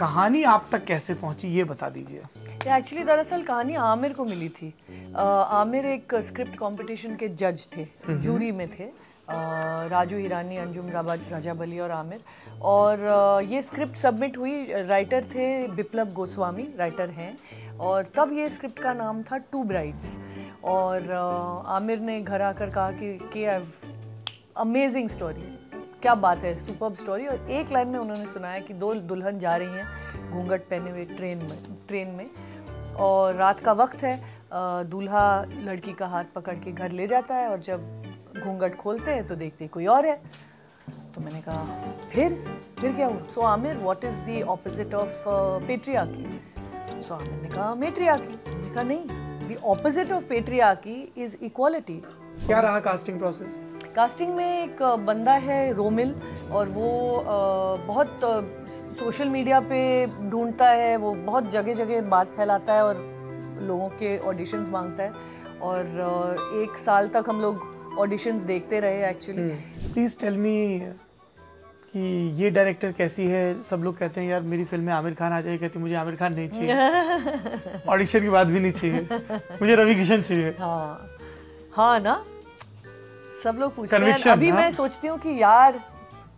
कहानी आप तक कैसे पहुंची ये बता दीजिए एक्चुअली दरअसल कहानी आमिर को मिली थी आमिर एक स्क्रिप्ट कंपटीशन के जज थे जूरी में थे राजू हिरानी अंजुम राजा बली और आमिर और ये स्क्रिप्ट सबमिट हुई राइटर थे बिप्लब गोस्वामी राइटर हैं और तब ये स्क्रिप्ट का नाम था टू ब्राइड्स और आमिर ने घर आकर कहा कि के आई अमेजिंग स्टोरी क्या बात है सुपर स्टोरी और एक लाइन में उन्होंने सुनाया कि दो दुल्हन जा रही हैं घूंघट पहने हुए ट्रेन में ट्रेन में और रात का वक्त है दूल्हा लड़की का हाथ पकड़ के घर ले जाता है और जब घूंघट खोलते हैं तो देखते कोई और है तो मैंने कहा फिर फिर क्या हुआ so Aamir what is the opposite of patriarchy so Aamir ने कहा की मैंने कहा नहीं दी ऑपोजिट ऑफ पेट्रिया की इज़ इक्वालिटी क्या रहा कास्टिंग प्रोसेस कास्टिंग में एक बंदा है रोमिल और वो बहुत सोशल मीडिया पे ढूंढता है वो बहुत जगह जगह बात फैलाता है और लोगों के ऑडिशंस मांगता है और एक साल तक हम लोग ऑडिशंस देखते रहे एक्चुअली प्लीज़ टेल मी कि ये डायरेक्टर कैसी है सब लोग कहते हैं यार मेरी फिल्म में आमिर खान आ जाए कहती मुझे आमिर खान नहीं चाहिए ऑडिशन की बात भी नहीं चाहिए मुझे रवि किशन चाहिए हाँ हाँ ना सब लोग पूछते हैं अभी हाँ। मैं सोचती हूँ कि यार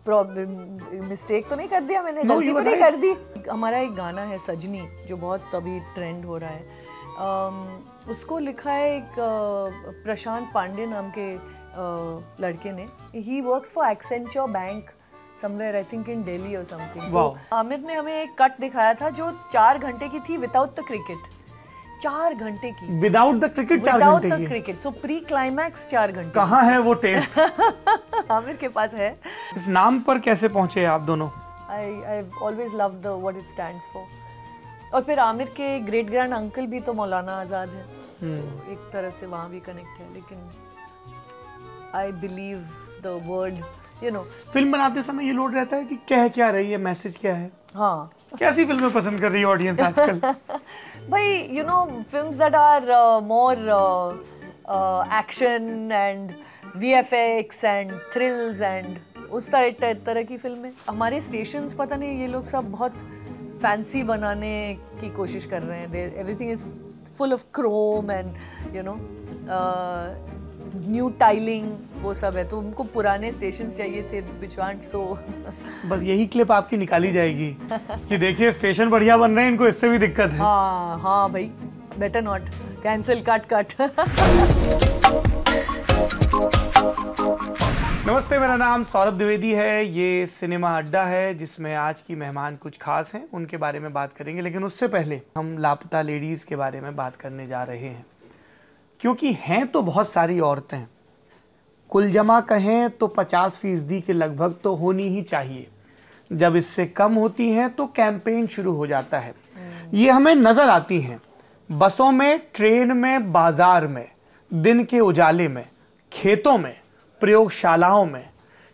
मिस्टेक तो नहीं कर दिया मैंने no, गलती तो नहीं कर दी हमारा एक गाना है सजनी जो बहुत अभी ट्रेंड हो रहा है उसको लिखा है एक प्रशांत पांडे नाम के लड़के ने he works for Accenture bank somewhere I think in Delhi और समथिंग आमिर ने हमें एक कट दिखाया था जो चार घंटे की थी विदाउट द क्रिकेट चार घंटे की विदाउट द क्रिकेट चार घंटे की क्रिकेट सो प्री क्लाइमैक्स चार घंटे कहाँ है वो टेप आमिर के पास है इस नाम पर कैसे पहुंचे आप दोनों I I always love the what it stands for और फिर आमिर के ग्रेट ग्रैंड अंकल भी तो मौलाना आज़ाद है तो हम्म। एक तरह से वहाँ भी कनेक्ट है लेकिन I believe the word you know film बनाते समय ये लोड रहता है कि क्या क्या रही है मैसेज क्या है हाँ कैसी फिल्में पसंद कर रही है ऑडियंस आजकल भाई you know films that are more action and VFX and thrills and उस तरह की फिल्में हमारे स्टेशन पता नहीं ये लोग सब बहुत फैंसी बनाने की कोशिश कर रहे हैं everything is full of chrome and you know new tiling वो सब है तो उनको पुराने स्टेशन चाहिए थे सो बस यही क्लिप आपकी निकाली जाएगी कि देखिए स्टेशन बढ़िया बन रहे हैं इनको इससे भी दिक्कत है हाँ हाँ भाई better not cancel cut cut नमस्ते मेरा नाम सौरभ द्विवेदी है ये सिनेमा अड्डा है जिसमें आज की मेहमान कुछ खास हैं उनके बारे में बात करेंगे लेकिन उससे पहले हम लापता लेडीज़ के बारे में बात करने जा रहे हैं क्योंकि हैं तो बहुत सारी औरतें कुल जमा कहें तो पचास फीसदी के लगभग तो होनी ही चाहिए जब इससे कम होती हैं तो कैंपेन शुरू हो जाता है ये हमें नज़र आती हैं बसों में ट्रेन में बाज़ार में दिन के उजाले में खेतों में प्रयोगशालाओं में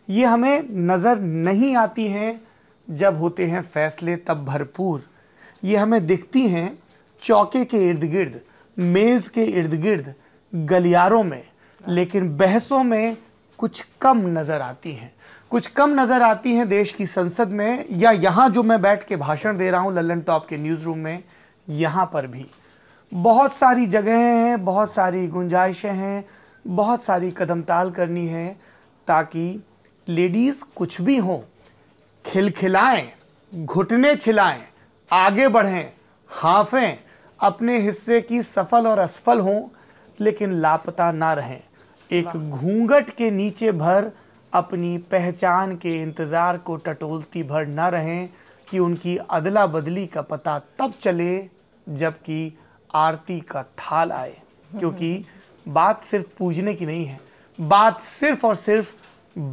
ये हमें नज़र नहीं आती हैं जब होते हैं फैसले तब भरपूर ये हमें दिखती हैं चौके के इर्द गिर्द मेज़ के इर्द गिर्द गलियारों में लेकिन बहसों में कुछ कम नज़र आती हैं कुछ कम नज़र आती हैं देश की संसद में या यहाँ जो मैं बैठ के भाषण दे रहा हूँ लल्लन टॉप के न्यूज़ रूम में यहाँ पर भी बहुत सारी जगहें हैं बहुत सारी गुंजाइशें हैं बहुत सारी कदम ताल करनी है ताकि लेडीज़ कुछ भी हों खिलखिलाएं घुटने छिलाएं आगे बढ़ें हाफें अपने हिस्से की सफल और असफल हों लेकिन लापता ना रहें एक घूंघट के नीचे भर अपनी पहचान के इंतज़ार को टटोलती भर ना रहें कि उनकी अदला बदली का पता तब चले जबकि आरती का थाल आए क्योंकि बात सिर्फ पूजने की नहीं है बात सिर्फ और सिर्फ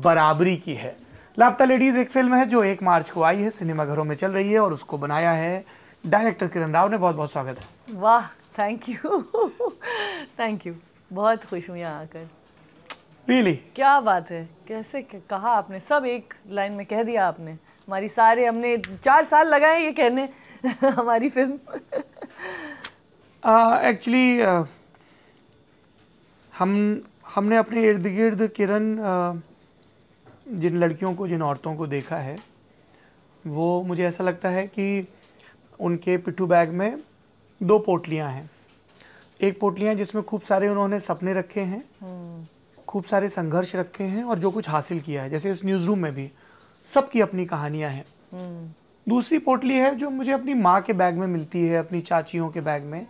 बराबरी की है लापता लेडीज़ एक फिल्म है जो एक मार्च को आई है सिनेमाघरों में चल रही है और उसको बनाया है डायरेक्टर किरण राव ने बहुत बहुत स्वागत है वाह थैंक यू थैंक यू बहुत खुश हूँ यहाँ आकर रियली really? क्या बात है कैसे कहा आपने सब एक लाइन में कह दिया आपने हमारी सारे हमने चार साल लगाए ये कहने हमारी फिल्म एक्चुअली uh, uh, हम हमने अपने इर्द गिर्द किरण uh, जिन लड़कियों को जिन औरतों को देखा है वो मुझे ऐसा लगता है कि उनके पिट्ठू बैग में दो पोटलियाँ हैं एक पोटलियां जिसमें खूब सारे उन्होंने सपने रखे हैं हम्म। खूब सारे संघर्ष रखे हैं और जो कुछ हासिल किया है जैसे इस न्यूज़ रूम में भी सबकी अपनी कहानियां हैं हम्म। दूसरी पोटली है जो मुझे अपनी माँ के बैग में मिलती है अपनी चाचियों के बैग में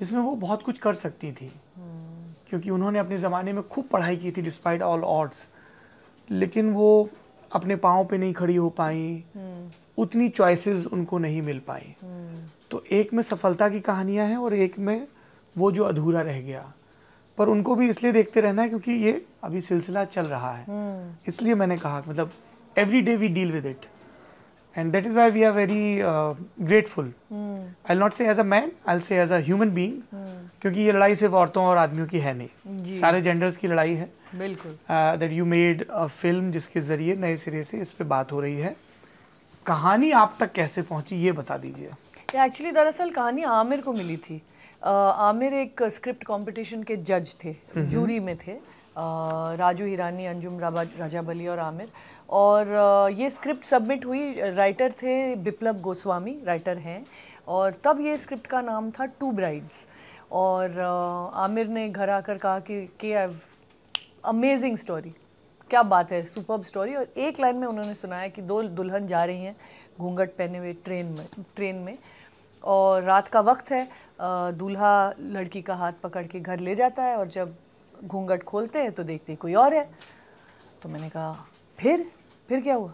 जिसमें वो बहुत कुछ कर सकती थी हम्म। क्योंकि उन्होंने अपने ज़माने में खूब पढ़ाई की थी डिस्पाइट ऑल ऑर्ड्स लेकिन वो अपने पाँव पे नहीं खड़ी हो पाई उतनी चॉइसेस उनको नहीं मिल पाई तो एक में सफलता की कहानियां हैं और एक में वो जो अधूरा रह गया पर उनको भी इसलिए देखते रहना है क्योंकि ये अभी सिलसिला चल रहा है हम्म। इसलिए मैंने कहा मतलब every day we deal with it and that is why we are very grateful I not say as a man I say as say being हम्म। क्योंकि ये लड़ाई सिर्फ औरतों और आदमियों की है नहीं सारे जेंडर्स की लड़ाई है बिल्कुल that you made a film जिसके जरिए नए सिरे से इस पे बात हो रही है कहानी आप तक कैसे पहुंची ये बता दीजिए एक्चुअली दरअसल कहानी आमिर को मिली थी आमिर एक स्क्रिप्ट कंपटीशन के जज थे जूरी में थे राजू हिरानी अंजुम राजा बली और आमिर और ये स्क्रिप्ट सबमिट हुई राइटर थे बिप्लब गोस्वामी राइटर हैं और तब ये स्क्रिप्ट का नाम था टू ब्राइड्स और आमिर ने घर आकर कहा कि के आई अमेजिंग स्टोरी क्या बात है सुपर स्टोरी और एक लाइन में उन्होंने सुनाया कि दो दुल्हन जा रही हैं घूंघट पहने हुए ट्रेन में ट्रेन में और रात का वक्त है दूल्हा लड़की का हाथ पकड़ के घर ले जाता है और जब घूंघट खोलते हैं तो देखते हैं कोई और है तो मैंने कहा फिर फिर क्या हुआ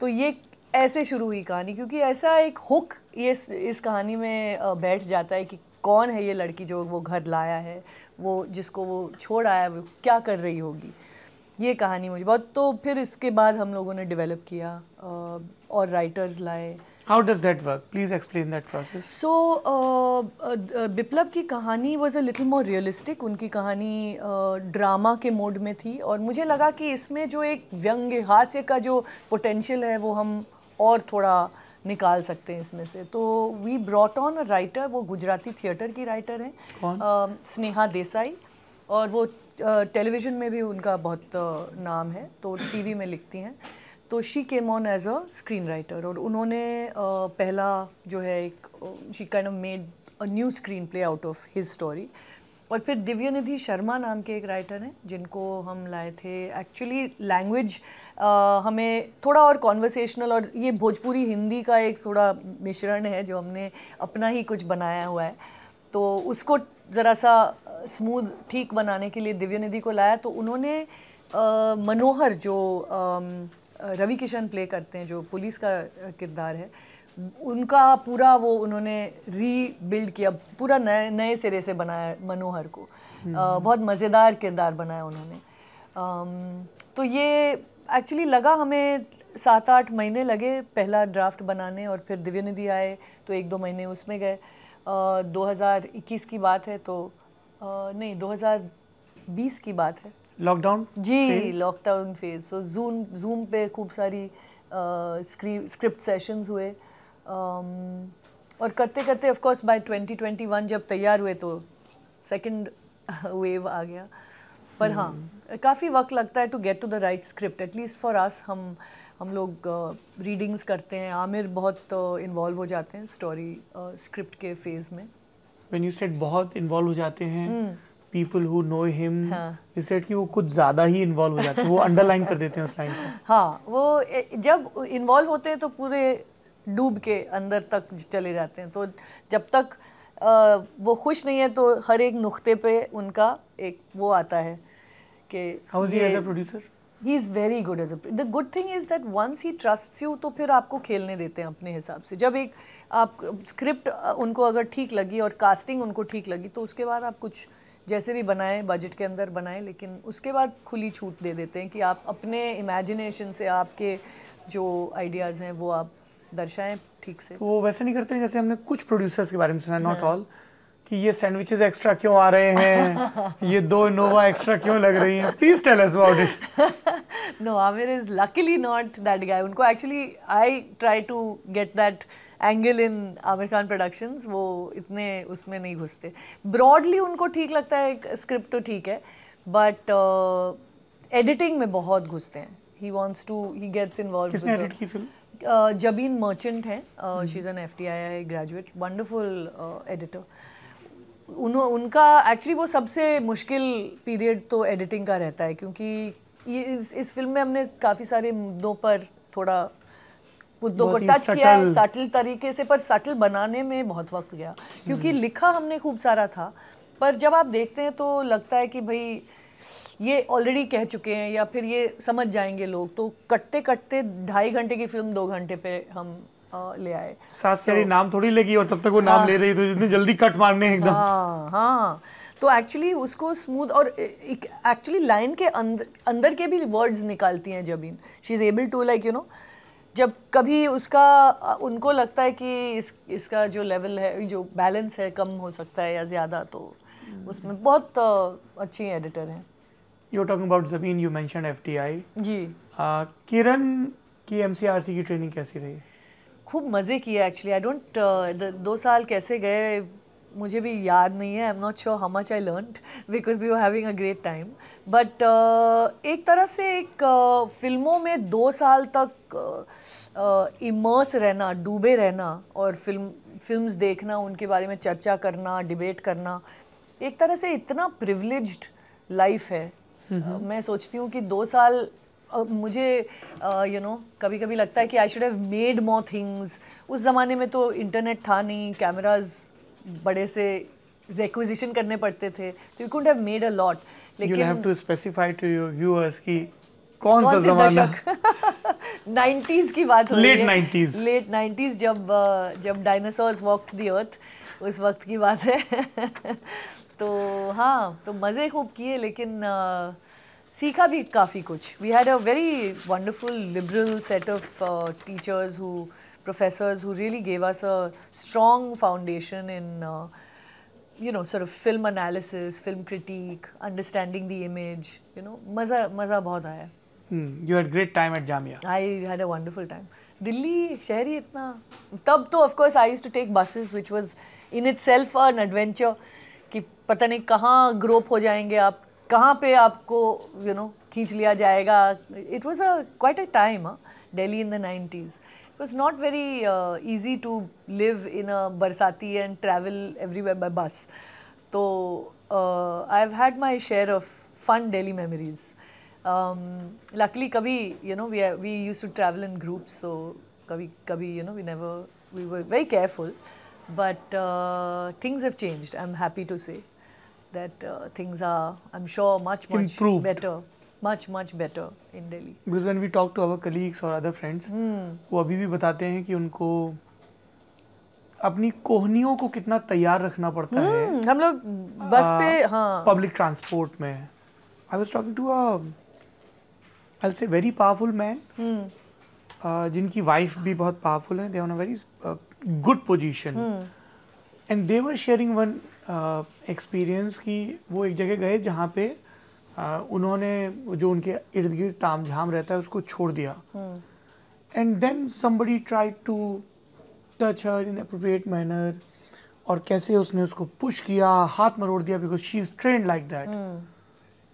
तो ये ऐसे शुरू हुई कहानी क्योंकि ऐसा एक हुक ये इस, इस कहानी में बैठ जाता है कि कौन है ये लड़की जो वो घर लाया है वो जिसको वो छोड़ आया है वो क्या कर रही होगी ये कहानी मुझे बहुत तो फिर इसके बाद हम लोगों ने डेवलप किया और राइटर्स लाए how does that work please explain that process so Biplab की कहानी was a little more realistic उनकी कहानी ड्रामा के मोड में थी और मुझे लगा कि इसमें जो एक व्यंग हास्य का जो पोटेंशियल है वो हम और थोड़ा निकाल सकते हैं इसमें से तो वी ब्रॉट ऑन राइटर वो गुजराती थिएटर की राइटर हैं स्नेहा देसाई और वो टेलीविज़न में भी उनका बहुत नाम है तो टीवी में लिखती हैं तो she came on as a screenwriter और उन्होंने पहला जो है एक she kind of made a new screenplay out of his story और फिर दिव्य निधि शर्मा नाम के एक राइटर हैं जिनको हम लाए थे एक्चुअली लैंग्वेज हमें थोड़ा और कॉन्वर्सेशनल और ये भोजपुरी हिंदी का एक थोड़ा मिश्रण है जो हमने अपना ही कुछ बनाया हुआ है तो उसको ज़रा सा स्मूद ठीक बनाने के लिए दिव्य निधि को लाया तो उन्होंने मनोहर जो रवि किशन प्ले करते हैं जो पुलिस का किरदार है उनका पूरा वो उन्होंने रीबिल्ड किया पूरा नए नए सिरे से बनाया मनोहर को आ, हम्म। बहुत मज़ेदार किरदार बनाया उन्होंने आ, तो ये एक्चुअली लगा हमें सात आठ महीने लगे पहला ड्राफ्ट बनाने और फिर दिव्य निधि आए तो एक दो महीने उसमें गए 2021 की बात है तो नहीं 2020 की बात है लॉकडाउन जी lockdown phase so Zoom Zoom पे खूब सारी स्क्रिप्ट सेशंस हुए और करते करते ऑफ कोर्स बाय 2021 जब तैयार हुए तो सेकंड वेव आ गया पर हाँ hmm. काफ़ी वक्त लगता है to get to the right script at least for us हम uh, हम लोग रीडिंग्स uh, करते हैं आमिर बहुत इन्वॉल्व uh, हो जाते हैं स्टोरी स्क्रिप्ट uh, के फेज में व्हेन यू सेड बहुत इन्वॉल्व हो जाते हैं people who know him you said कि वो कुछ ज़्यादा ही इन्वॉल्व हो जाते हैं वो अंडरलाइन कर देते हैं उस लाइन को हाँ वो जब इन्वॉल्व होते हैं तो पूरे डूब के अंदर तक चले जाते हैं तो जब तक आ, वो खुश नहीं है तो हर एक नुक्ते पे उनका एक वो आता है कि how is he as a producer he is very good as a the good thing is that once he trust you तो फिर आपको खेलने देते हैं अपने हिसाब से जब एक आप स्क्रिप्ट उनको अगर ठीक लगी और कास्टिंग उनको ठीक लगी तो उसके बाद आप कुछ जैसे भी बनाएं बजट के अंदर बनाएं लेकिन उसके बाद खुली छूट दे देते हैं कि आप अपने इमेजिनेशन से आपके जो आइडियाज़ हैं वो आप दर्शाएं ठीक से तो वो वैसे नहीं करते जैसे हमने कुछ प्रोड्यूसर्स के बारे में सुना नॉट ऑल हाँ। कि ये सैंडविचेस एक्स्ट्रा क्यों आ रहे हैं ये दो इनोवा एक्स्ट्रा क्यों लग रही हैं please tell us about it no Aamir is luckily not that guy उनको actually I try to get that angle in Aamir Khan productions वो इतने उसमें नहीं घुसते ब्रॉडली उनको ठीक लगता है स्क्रिप्ट तो ठीक है बट एडिटिंग uh, में बहुत घुसते हैं he wants to he gets involve किसने जबीन मर्चेंट हैं she is an F T I I graduate wonderful editor उन, उनका एक्चुअली वो सबसे मुश्किल पीरियड तो एडिटिंग का रहता है क्योंकि इस, इस फिल्म में हमने काफ़ी सारे मुद्दों पर थोड़ा मुद्दों को टच किया है सटल तरीके से पर सटल बनाने में बहुत वक्त गया क्योंकि हम्म। लिखा हमने खूब सारा था पर जब आप देखते हैं तो लगता है कि भाई ये ऑलरेडी कह चुके हैं या फिर ये समझ जाएंगे लोग तो कटते कटते ढाई घंटे की फिल्म दो घंटे पे हम ले आए सास तो, नाम थोड़ी लेगी और तब तक वो नाम हाँ। ले रही थी तो जल्दी कट मारने एकदम हाँ हाँ तो एक्चुअली उसको स्मूथ और एक्चुअली लाइन के अंदर अंदर के भी वर्ड्स निकालती हैं Jabeen she is able to like you know जब कभी उसका उनको लगता है कि इस इसका जो लेवल है जो बैलेंस है कम हो सकता है या ज़्यादा तो hmm. उसमें बहुत अच्छी एडिटर हैं you talking about Jabeen you mention FTI जी किरण uh, की एमसीआरसी की ट्रेनिंग कैसी रही खूब मज़े किए एक्चुअली आई डोंट दो साल कैसे गए मुझे भी याद नहीं है I am not sure how much I learn because we you having a great time but एक तरह से एक uh, फिल्मों में दो साल तक इमर्स uh, uh रहना डूबे रहना और फिल्म फिल्म्स देखना उनके बारे में चर्चा करना डिबेट करना एक तरह से इतना प्रिवलेज्ड लाइफ है uh, मैं सोचती हूँ कि दो साल मुझे यू नो कभी कभी लगता है कि I should have made more things उस ज़माने में तो इंटरनेट था नहीं कैमराज बड़े से रिक्विजिशन करने पड़ते थे तो you could have made a lot लेकिन you have to specify to your viewers की कौन, कौन सा जमाना 90s की बात हो लेट रही है लेट 90s लेट 90s जब जब डायनासोर्स वॉकड द अर्थ उस वक्त की बात है तो हाँ तो मज़े खूब किए लेकिन आ, सीखा भी काफ़ी कुछ we had a very wonderful liberal set of teachers who professors who really gave us a strong foundation in, uh, you know, sort of film analysis, film critique, understanding the image. You know, maza maza बहुत आया. Hmm. You had great time at Jamia. I had a wonderful time. Delhi शहर ही इतना तब तो of course I used to take buses which was in itself an adventure कि पता नहीं कहाँ ग्रोप हो जाएंगे आप कहाँ पे आपको यू नो खींच लिया जाएगा it was a quite a time Delhi in the nineties it was not very easy to live in a barsati and travel everywhere by bus तो I have had my share of fun Delhi memories luckily कभी you know we we use to travel in groups so कभी कभी you know we never we very careful but things have changed I am happy to say that uh, things are, I'm sure, much, much Improved. better. Much, much better in Delhi. Because when we talk to our colleagues or other friends, hmm. wo abhi bhi batate hain ki unko अपनी कोहनियों को कितना तैयार रखना पड़ता hmm. है हम लोग बस आ, पे हाँ पब्लिक ट्रांसपोर्ट में I was talking to also very powerful man जिनकी वाइफ भी बहुत पावरफुल है they on a very good position and they were sharing one experience की वो एक जगह गए जहाँ पे आ, उन्होंने जो उनके इर्द गिर्द ताम झाम रहता है उसको छोड़ दिया and then somebody try to touch her inappropriate manner और कैसे उसने उसको पुश किया हाथ मरोड़ दिया because she is trained like that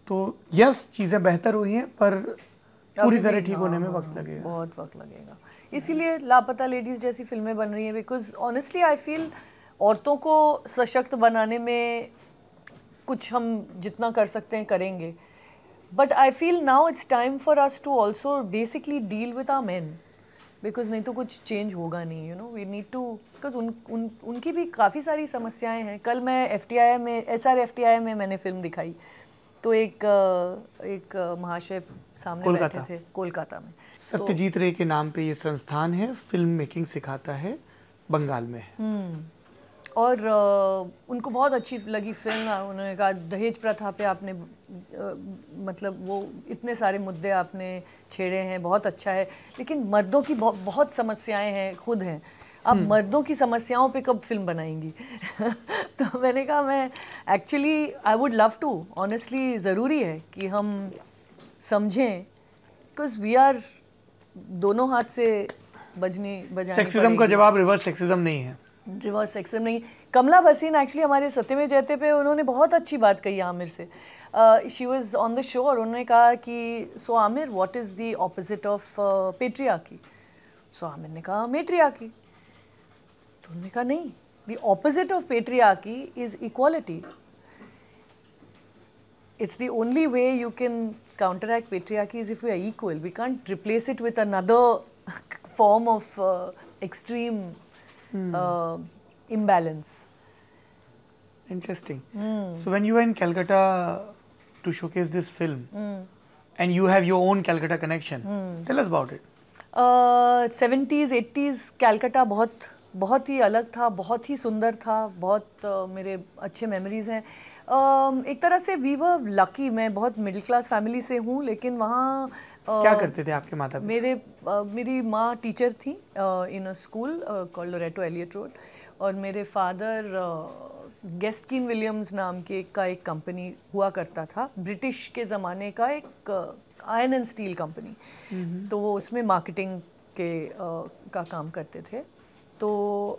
तो यस चीज़ें बेहतर हुई हैं पर पूरी तरह ठीक हाँ, होने में हाँ, वक्त लगेगा बहुत वक्त लगेगा इसीलिए लापता लेडीज़ जैसी फिल्में बन रही हैं बिकॉज ऑनेस्टली आई फील औरतों को सशक्त बनाने में कुछ हम जितना कर सकते हैं करेंगे but I feel now it's time for us to also basically deal with a man because नहीं तो कुछ चेंज होगा नहीं you know we need to because उन उनकी भी काफ़ी सारी समस्याएं हैं कल मैं एफ टी आई में S R F T I में मैंने फिल्म दिखाई तो एक एक महाशय सामने कोलकाता बैठे थे कोलकाता में सत्यजीत रे के नाम पे ये संस्थान है फिल्म मेकिंग सिखाता है बंगाल में हम्म। और उनको बहुत अच्छी लगी फिल्म उन्होंने कहा दहेज प्रथा पे आपने मतलब वो इतने सारे मुद्दे आपने छेड़े हैं बहुत अच्छा है लेकिन मर्दों की बहुत, बहुत समस्याएं हैं खुद हैं आप हम्म। मर्दों की समस्याओं पे कब फिल्म बनाएंगी तो मैंने कहा मैं actually I would love to honestly ज़रूरी है कि हम समझें बिकॉज वी आर दोनों हाथ से बजनी बजानी सेक्सिज्म का जवाब रिवर्स सेक्सिज्म नहीं है रिवर्स सेक्सम नहीं कमला बसीन एक्चुअली हमारे सत्य में जयते पे उन्होंने बहुत अच्छी बात कही आमिर से she was on the show और उन्होंने कहा कि so Aamir what is the opposite of patriarchy so Aamir ने कहा मेट्रिया की तो उन्होंने कहा नहीं दी ऑपोजिट ऑफ की is equality it's the only way you can counteract patriarchy is if you are equal we can't replace it with another form of extreme uh, imbalance. Interesting. So when you were in Calcutta to showcase this film, and you have your own Calcutta connection, tell us about it. Seventies eighties Calcutta बहुत बहुत ही अलग था बहुत ही सुंदर था बहुत uh, मेरे अच्छे मेमोरीज़ हैं uh, एक तरह से वी वर लकी मैं बहुत मिडिल क्लास फैमिली से हूँ लेकिन वहाँ uh, क्या करते थे आपके माता पिता मेरे आ, मेरी माँ टीचर थी in a school Loreto Elliot road और मेरे फादर गेस्टकिन विलियम्स नाम के का एक कंपनी हुआ करता था ब्रिटिश के ज़माने का एक आयरन एंड स्टील कंपनी तो वो उसमें मार्केटिंग के आ, का काम करते थे तो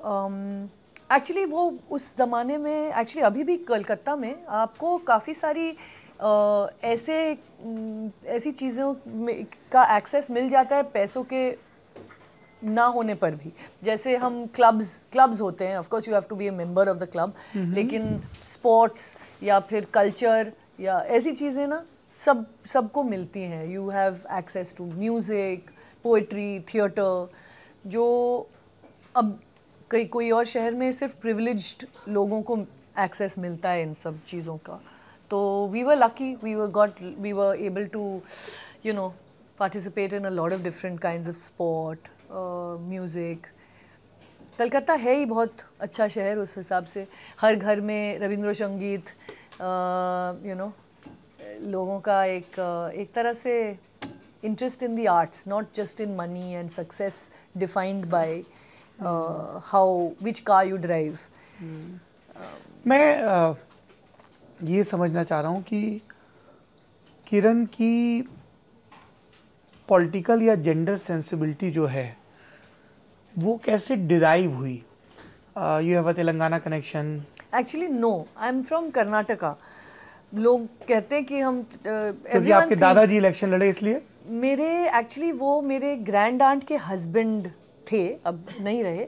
एक्चुअली वो उस ज़माने में एक्चुअली अभी भी कलकत्ता में आपको काफ़ी सारी ऐसे ऐसी चीज़ों का एक्सेस मिल जाता है पैसों के ना होने पर भी जैसे हम क्लब्स क्लब्स होते हैं of course you have to be a member of the club लेकिन स्पोर्ट्स या फिर कल्चर या ऐसी चीज़ें ना सब सबको मिलती हैं you have access to music poetry theatre जो अब कई कोई और शहर में सिर्फ प्रिविलेज्ड लोगों को एक्सेस मिलता है इन सब चीज़ों का तो we were lucky we were got we were able to you know participate in a lot of different kind of sport music Calcutta है ही बहुत अच्छा शहर उस हिसाब से हर घर में रविंद्र संगीत यू uh, नो लोगों का एक uh, एक तरह से interest in the arts not just in money and success defined by how which का यू ड्राइव मैं uh, ये समझना चाह रहा हूँ कि किरण की पॉलिटिकल या जेंडर सेंसिबिलिटी जो है वो कैसे डिराइव हुई you have a Telangana connection actually no I am from Karnataka लोग कहते हैं कि हम uh, तो आपके दादाजी इलेक्शन लड़े इसलिए मेरे एक्चुअली वो मेरे ग्रैंड आंट के हस्बैंड थे अब नहीं रहे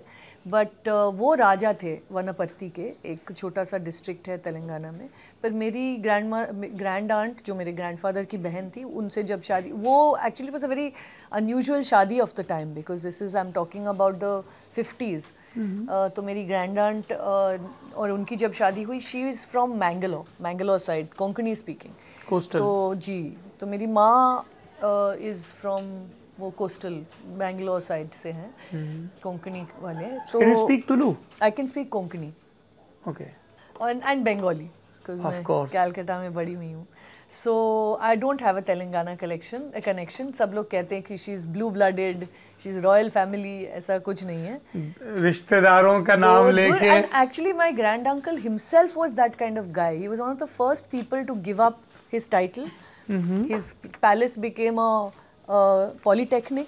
बट uh, वो राजा थे वनपत्ति के एक छोटा सा डिस्ट्रिक्ट है तेलंगाना में पर मेरी ग्रैंड ग्रैंड आंट जो मेरे ग्रैंडफादर की बहन थी उनसे जब शादी वो actually was a very unusual शादी of the time because this is I am talking about the fifties तो मेरी ग्रैंड आंट uh, और उनकी जब शादी हुई she is from Mangalore Mangalore side Konkani speaking तो जी तो मेरी माँ इज़ uh, फ्रॉम वो कोस्टल बैंगलोर साइड से हैं हम्म। कोंकणी वाले तो can speak Tulu I can speak Konkani okay and Bengali because मैं कैलकाटा में बड़ी हुई हूँ so I don't have a Telangana collection connection सब लोग कहते हैं कि she is blue blooded she is royal family ऐसा कुछ नहीं है hmm. रिश्तेदारों का नाम लेके actually my grand uncle himself was that kind of guy he was one of the first people to give up his title his palace became a Polytechnic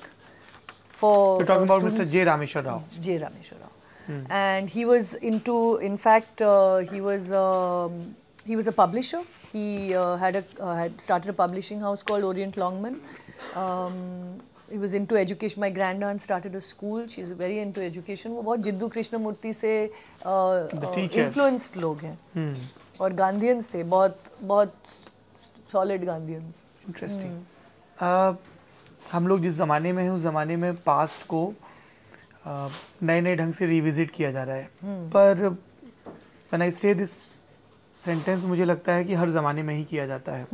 for. You're talking about Mr. J. Rameshwar Rao. J. Rameshwar Rao. Hmm. And he was into, in fact, he was um, he was a publisher. He uh, had a uh, had started a publishing house called Orient Longman. Um, he was into education. My grandaunt started a school. she is very into education. wo bahut jiddu krishna वो बहुत जिद्दू कृष्णमूर्ति से influenced लोग हैं और गांधीयंस थे बहुत बहुत solid गांधीयंस interesting हम लोग जिस ज़माने में हैं उस ज़माने में पास्ट को नए नए ढंग से रिविजिट किया जा रहा है हम्म। पर वन आई से दिस सेंटेंस मुझे लगता है कि हर ज़माने में ही किया जाता है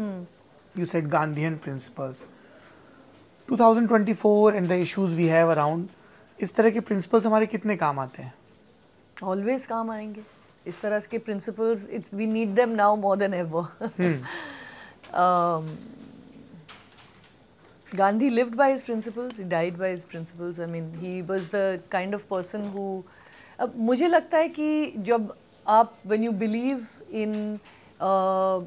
you set Gandhian principles 2024 and the issues we have around इस तरह के प्रिंसिपल्स हमारे कितने काम आते हैं ऑलवेज काम आएंगे इस तरह के principles it's we need them now more than ever Gandhi lived by his principles, he died by his principles. I mean, he was the kind of person who. अब मुझे लगता है कि जब आप when you believe in uh,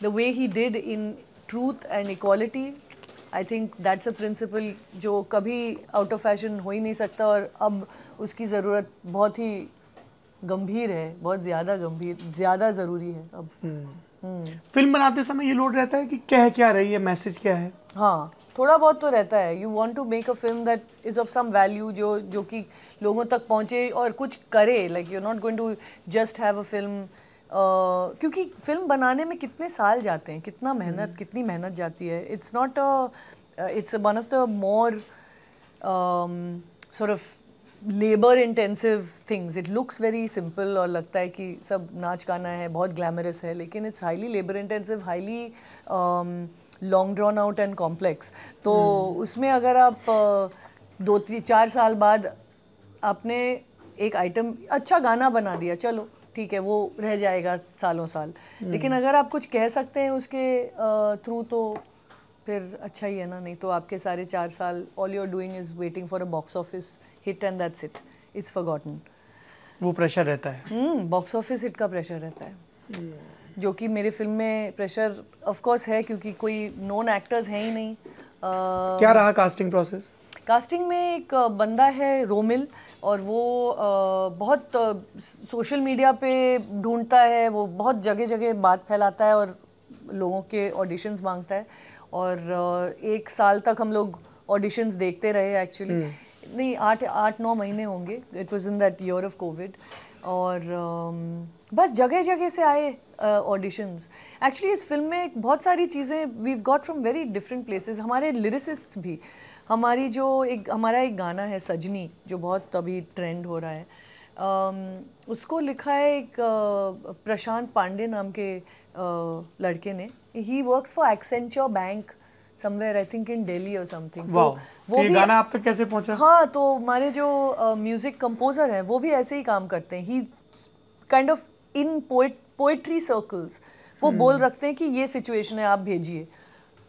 the way he did in truth and equality, I think that's a principle जो कभी out of fashion हो ही नहीं सकता और अब उसकी ज़रूरत बहुत ही गंभीर है बहुत ज़्यादा गंभीर ज़्यादा ज़रूरी है अब hmm. Hmm. फिल्म बनाते समय ये लोड रहता है कि कह क्या रही है मैसेज क्या है हाँ थोड़ा बहुत तो रहता है you want to make a film that is of some value जो जो कि लोगों तक पहुँचे और कुछ करे like you not going to just have a film क्योंकि फिल्म बनाने में कितने साल जाते हैं कितना मेहनत hmm. कितनी मेहनत जाती है it's not a it's one of the more sort of labour intensive things it looks very simple और लगता है कि सब नाच गाना है बहुत ग्लैमरस है लेकिन it's highly labour intensive highly long drawn out and complex तो उसमें अगर आप दो तीन चार साल बाद आपने एक आइटम अच्छा गाना बना दिया चलो ठीक है वो रह जाएगा सालों साल हम्म। लेकिन अगर आप कुछ कह सकते हैं उसके थ्रू तो फिर अच्छा ही है ना नहीं तो आपके सारे चार साल all your doing is waiting for a box office hit and that's it it's forgotten वो प्रेशर रहता है बॉक्स ऑफिस हिट का प्रेशर रहता है जो कि मेरे फिल्म में प्रेशर ऑफ कोर्स है क्योंकि कोई नॉन एक्टर्स हैं ही नहीं आ, क्या रहा कास्टिंग प्रोसेस कास्टिंग में एक बंदा है रोमिल और वो आ, बहुत सोशल मीडिया पे ढूंढता है वो बहुत जगह जगह बात फैलाता है और लोगों के ऑडिशंस मांगता है और एक साल तक हम लोग ऑडिशंस देखते रहे एक्चुअली हम्म। नहीं आठ आठ नौ महीने होंगे it was in that year of covid और um, बस जगह जगह से आए ऑडिशंस uh, एक्चुअली इस फिल्म में बहुत सारी चीज़ें we got from very different places हमारे लिरिसिस्ट भी हमारी जो एक हमारा एक गाना है सजनी जो बहुत अभी ट्रेंड हो रहा है um, उसको लिखा है एक uh, प्रशांत पांडे नाम के uh, लड़के ने he works for Accenture bank somewhere I think in Delhi और समथिंग तो वो भी गाना आप तक कैसे पहुंचा हाँ तो हमारे जो म्यूजिक uh, कंपोजर हैं वो भी ऐसे ही काम करते हैं he kind of in poetry circles वो hmm. बोल रखते हैं कि ये सिचुएशन है आप भेजिए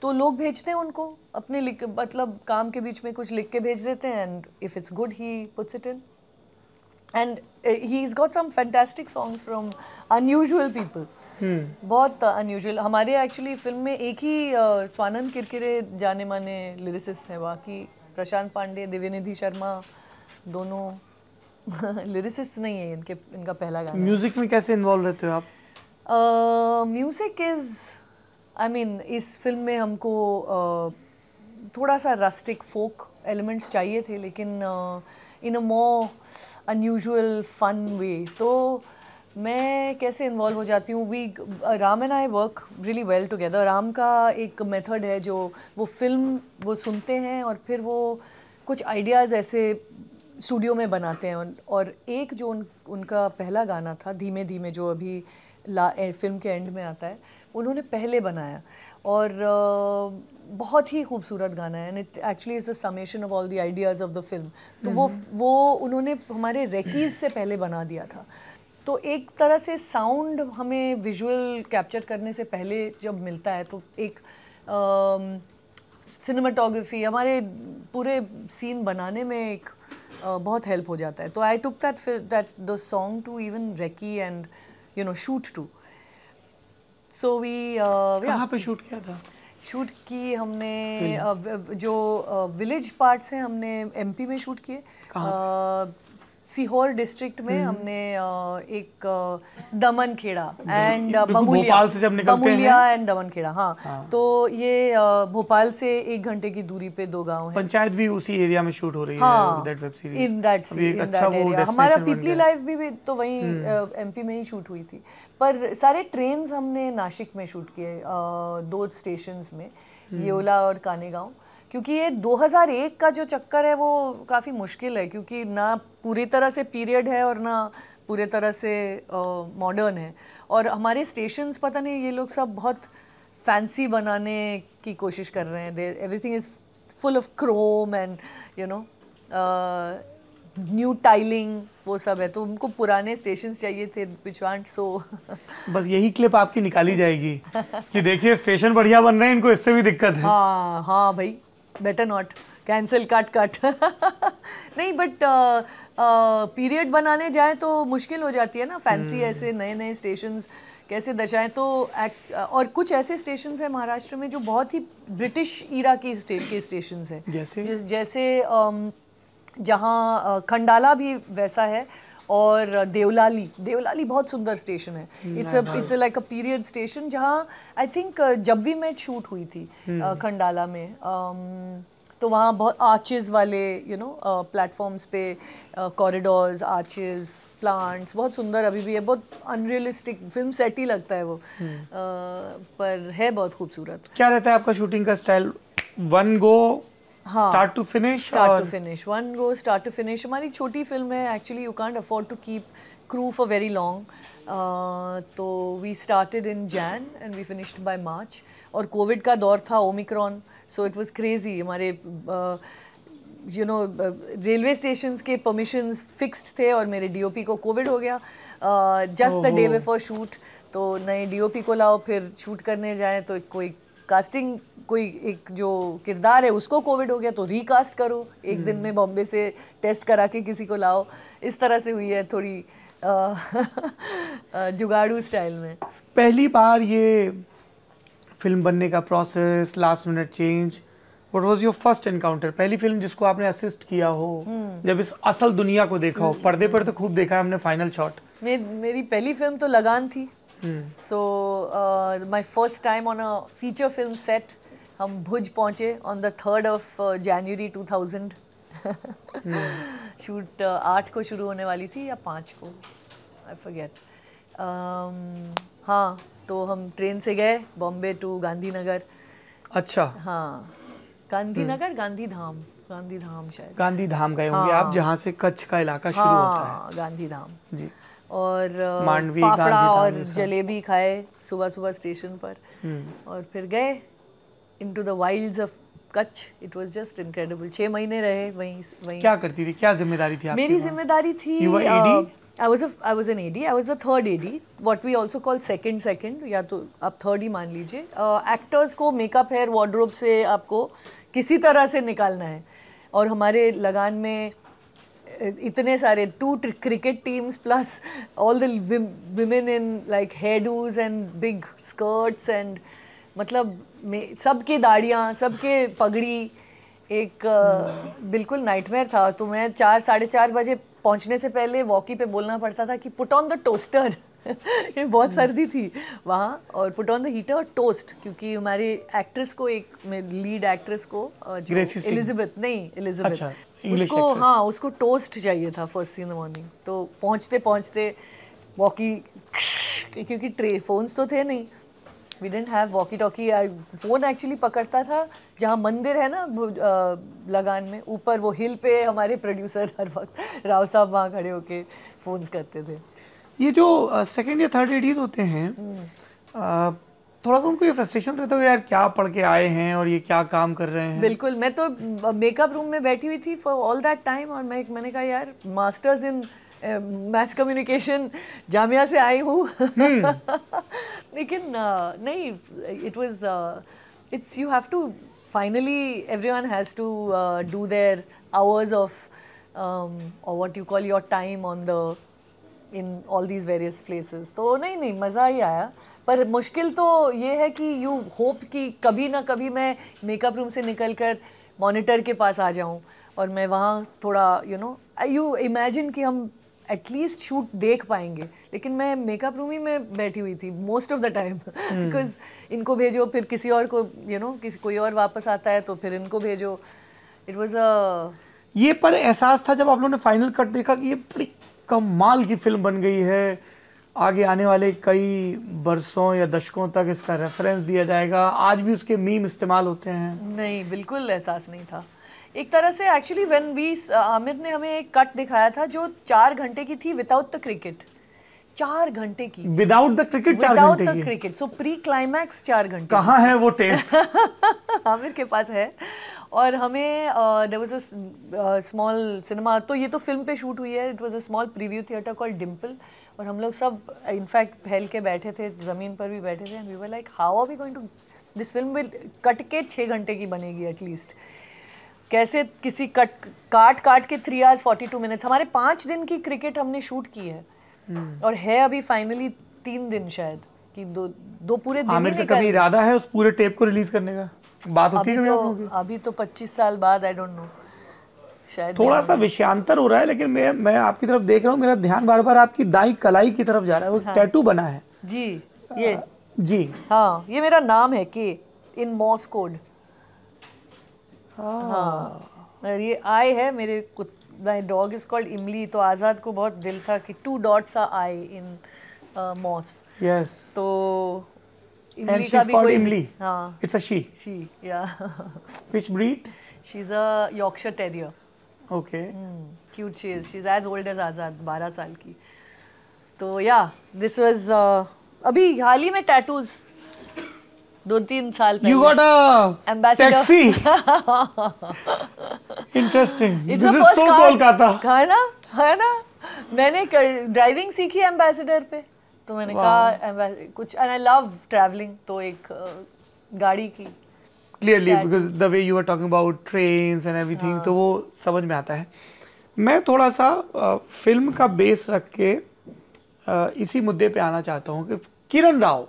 तो लोग भेजते हैं उनको अपने मतलब काम के बीच में कुछ लिख के भेज देते हैं and if it's good he puts it in and he is got some fantastic songs from unusual people बहुत अनयूजल हमारे एक्चुअली फिल्म में एक ही uh, स्वानंद किरकिरे जाने माने लिरिसिस्ट हैं बाकी प्रशांत पांडे दिव्य निधि शर्मा दोनों लिरिसिस्ट नहीं है इनके इनका पहला गाना म्यूज़िक में कैसे इन्वॉल्व रहते हो आप म्यूज़िक इज़ आई मीन इस फिल्म में हमको uh, थोड़ा सा रस्टिक फोक एलिमेंट्स चाहिए थे लेकिन इन अ मोर अनयूजल फन वे तो मैं कैसे इन्वॉल्व हो जाती हूँ we uh, Ram and I work really well together Ram का एक मेथड है जो वो फिल्म वो सुनते हैं और फिर वो कुछ आइडियाज़ ऐसे स्टूडियो में बनाते हैं और एक जो उन उनका पहला गाना था धीमे धीमे जो अभी ला फिल्म के एंड में आता है उन्होंने पहले बनाया और uh, बहुत ही खूबसूरत गाना है and it actually is a summation of all the ideas of the film तो वो mm-hmm. वो उन्होंने हमारे रेकीज से पहले बना दिया था तो एक तरह से साउंड हमें विजुअल कैप्चर करने से पहले जब मिलता है तो एक सिनेमाटोग्राफी हमारे पूरे सीन बनाने में एक uh, बहुत हेल्प हो जाता है तो I took that that the song to even recce and you know shoot to so we पे शूट किया था शूट की हमने जो विलेज पार्ट्स हैं हमने एमपी में शूट किए सीहोर डिस्ट्रिक्ट में हमने एक दमन खेड़ा एंड बमुलिया एंड दमन खेड़ा हाँ, हाँ। तो ये भोपाल से एक घंटे की दूरी पे दो गांव हैं पंचायत भी उसी एरिया में शूट हो रही है इन हाँ। दैट अच्छा हमारा पीपली लाइफ भी, तो वही एमपी हम्म। में ही शूट हुई थी पर सारे ट्रेन हमने नासिक में शूट किए दो स्टेशन में हम्म। योला और कानेगांव क्योंकि ये 2001 का जो चक्कर है वो काफ़ी मुश्किल है क्योंकि ना पूरी तरह से पीरियड है और ना पूरे तरह से मॉडर्न है और हमारे स्टेशंस पता नहीं ये लोग सब बहुत फैंसी बनाने की कोशिश कर रहे हैं everything is full of chrome and you know new tiling वो सब है तो उनको पुराने स्टेशन चाहिए थे विच सो बस यही क्लिप आपकी निकाली जाएगी कि देखिए स्टेशन बढ़िया बन रहे हैं इनको इससे भी दिक्कत है हाँ हाँ भाई better not cancel cut cut नहीं बट पीरियड uh, uh, बनाने जाए तो मुश्किल हो जाती है ना फैंसी hmm. हम्म। ऐसे नए नए स्टेशन कैसे दर्शाएं तो uh, और कुछ ऐसे स्टेशन हैं महाराष्ट्र में जो बहुत ही ब्रिटिश ईरा के स्टेट के स्टेशन हैं जैसे जैसे um, जहाँ खंडाला भी वैसा है और देवलाली देवलाली बहुत सुंदर स्टेशन है it's it's like a period station जहाँ आई थिंक जब भी मैं शूट हुई थी hmm. खंडाला में um, तो वहाँ बहुत आर्चेज़ वाले यू नो प्लेटफॉर्म्स पे कॉरिडोर्स आर्चेज़ प्लांट्स बहुत सुंदर अभी भी है बहुत अनरियलिस्टिक फिल्म सेट ही लगता है वो hmm. uh, पर है बहुत खूबसूरत क्या रहता है आपका शूटिंग का style one go start to finish start to finish one go start to finish हमारी छोटी फिल्म है actually you can't afford to keep crew for very long तो we started in Jan and we finished by March और covid का दौर था Omicron so it was crazy हमारे you know railway station के परमिशन फिक्स्ड थे और मेरे डीओपी को कोविड हो गया just the day before shoot तो नए डीओपी को लाओ फिर शूट करने जाए तो कोई कास्टिंग कोई एक जो किरदार है उसको कोविड हो गया तो रीकास्ट करो एक दिन में हम्म। बॉम्बे से टेस्ट करा के किसी को लाओ इस तरह से हुई है थोड़ी जुगाड़ू स्टाइल में पहली बार ये फिल्म बनने का process last minute change what was your first encounter पहली फिल्म जिसको आपने असिस्ट किया हो हम्म। जब इस असल दुनिया को देखा हो हम्म। पर्दे पर तो खूब देखा है हमने फाइनल शॉट मे, मेरी पहली फिल्म तो लगान थी so my first time on a feature film set हम भुज पहुँचे on the third of January two thousand shoot आठ को शुरू होने वाली थी या पाँच को आई फॉरगेट um, हाँ तो हम ट्रेन से गए बॉम्बे टू गांधीनगर अच्छा हाँ गांधीनगर गांधी धाम गांधी धाम शायद गांधी धाम गए होंगे हाँ, आप जहाँ से कच्छ का इलाका शुरू हाँ, होता है गांधी हाँ, धाम जी और फाफड़ा और जलेबी खाए सुबह सुबह स्टेशन पर हम्म। और फिर गए into the wild of Kutch it was just incredible छः महीने रहे वहीं वहीं क्या करती थी क्या जिम्मेदारी थी मेरी जिम्मेदारी थी I was I was an A D I was a third A D what we also call second second या तो आप थर्ड ही मान लीजिए एक्टर्स को मेकअप हेयर वार्ड्रोब से आपको किसी तरह से निकालना है और हमारे लगान में इतने सारे two cricket teams plus all the women in like hairdos and big skirts and मतलब सबके दाढ़ियाँ सबके पगड़ी एक हम्म। बिल्कुल नाइटमेयर था तो मैं चार साढ़े चार बजे पहुंचने से पहले वॉकी पे बोलना पड़ता था कि पुट ऑन द टोस्टर ये बहुत हम्म। सर्दी थी वहाँ और पुट ऑन द हीटर और टोस्ट क्योंकि हमारे एक्ट्रेस को एक लीड एक्ट्रेस को एलिजाबेथ नहीं एलिजाबेथ अच्छा। उसको हाँ उसको टोस्ट चाहिए था फर्स्ट इन द मॉर्निंग तो पहुँचते पहुँचते वॉकी क्योंकि ट्रे फोन्स तो थे नहीं we didn't have walkie talkie phone actually पकड़ता था जहाँ मंदिर है ना लगान में ऊपर वो हिल पे हमारे प्रोड्यूसर हर वक्त राव साहब वहाँ खड़े होके फ़ोन्स करते थे ये जो सेकेंड या थर्ड एडीज होते हैं हम्म। थोड़ा सा उनको ये फ्रस्ट्रेशन रहता है यार क्या पढ़ के आए हैं और ये क्या काम कर रहे हैं बिल्कुल मैं तो मेकअप रूम में बैठी हुई थी फॉर ऑल दैट टाइम और मैं मैंने कहा यार masters in math communication Jamia से आई हूँ हम्म। लेकिन नहीं it was it's you have to finally every one has to do their hours of और you call your time on the in all these various places तो नहीं नहीं मज़ा ही आया पर मुश्किल तो ये है कि यू होप कि कभी ना कभी मैं मेकअप रूम से निकल कर मोनिटर के पास आ जाऊँ और मैं वहाँ थोड़ा यू नो यू इमेजिन कि हम एटलीस्ट शूट देख पाएंगे लेकिन मैं मेकअप रूम ही में बैठी हुई थी most of the time because इनको भेजो फिर किसी और को यू you नो know, किसी कोई और वापस आता है तो फिर इनको भेजो इट वॉज अ ये पर एहसास था जब आप लोगों ने फाइनल कट देखा कि ये बड़ी कमाल की फिल्म बन गई है आगे आने वाले कई बरसों या दशकों तक इसका रेफरेंस दिया जाएगा आज भी उसके मीम इस्तेमाल होते हैं नहीं बिल्कुल एहसास नहीं था एक तरह से एक्चुअली वेन वी आमिर ने हमें एक कट दिखाया था जो चार घंटे की थी विदाउट द क्रिकेट चार घंटे की विदाउट द क्रिकेट चार without the cricket so pre climax चार घंटे कहाँ है वो टेप आमिर के पास है और हमें there was a small cinema तो ये तो फिल्म पे शूट हुई है it was a small preview theatre call Dimple और हम लोग सब इनफैक्ट फैल के बैठे थे ज़मीन पर भी बैठे थे we were like how are we going to this film will cut के छः घंटे की बनेगी एटलीस्ट कैसे किसी कट काट काट के three hours forty two minutes हमारे पाँच दिन की क्रिकेट हमने शूट की है हम्म. और है अभी फाइनली तीन दिन शायद कि दो दो पूरे दिन आमिर का कभी इरादा है उस पूरे टेप को रिलीज करने का बात होती है तो- अभी तो पच्चीस साल बाद आई डोंट नो शायद थोड़ा सा विषयांतर हो रहा है लेकिन मैं मैं आपकी तरफ देख रहा हूँ मेरा ध्यान बार बार आपकी दाई कलाई की तरफ जा रहा है वो हाँ, टैटू बना है जी ये आ, जी हाँ ये मेरा नाम है के इन मॉस कोड हाँ, हाँ ये आई है मेरे माई डॉग इज कॉल्ड इमली तो आज़ाद को बहुत दिल था कि टू डॉट्स आर आई इन मॉस यस तो इमली का भी कोई Imli it's a she she या which breed she is a Yorkshire terrier okay cute she is she is as old as Azad 12 साल की तो या दिस वाज अभी हाल ही में टैटूज दो तीन साल पहले you got a taxi interesting this is so Kolkata है ना है ना मैंने ड्राइविंग सीखी एम्बेसडर पे तो मैंने कहा कुछ एंड आई लव ट्रैवलिंग तो एक गाड़ी की clearly because the way you are talking about train and everything तो हाँ। वो समझ में आता है मैं थोड़ा सा फिल्म का बेस रख के इसी मुद्दे पे आना चाहता हूँ कि Kiran Rao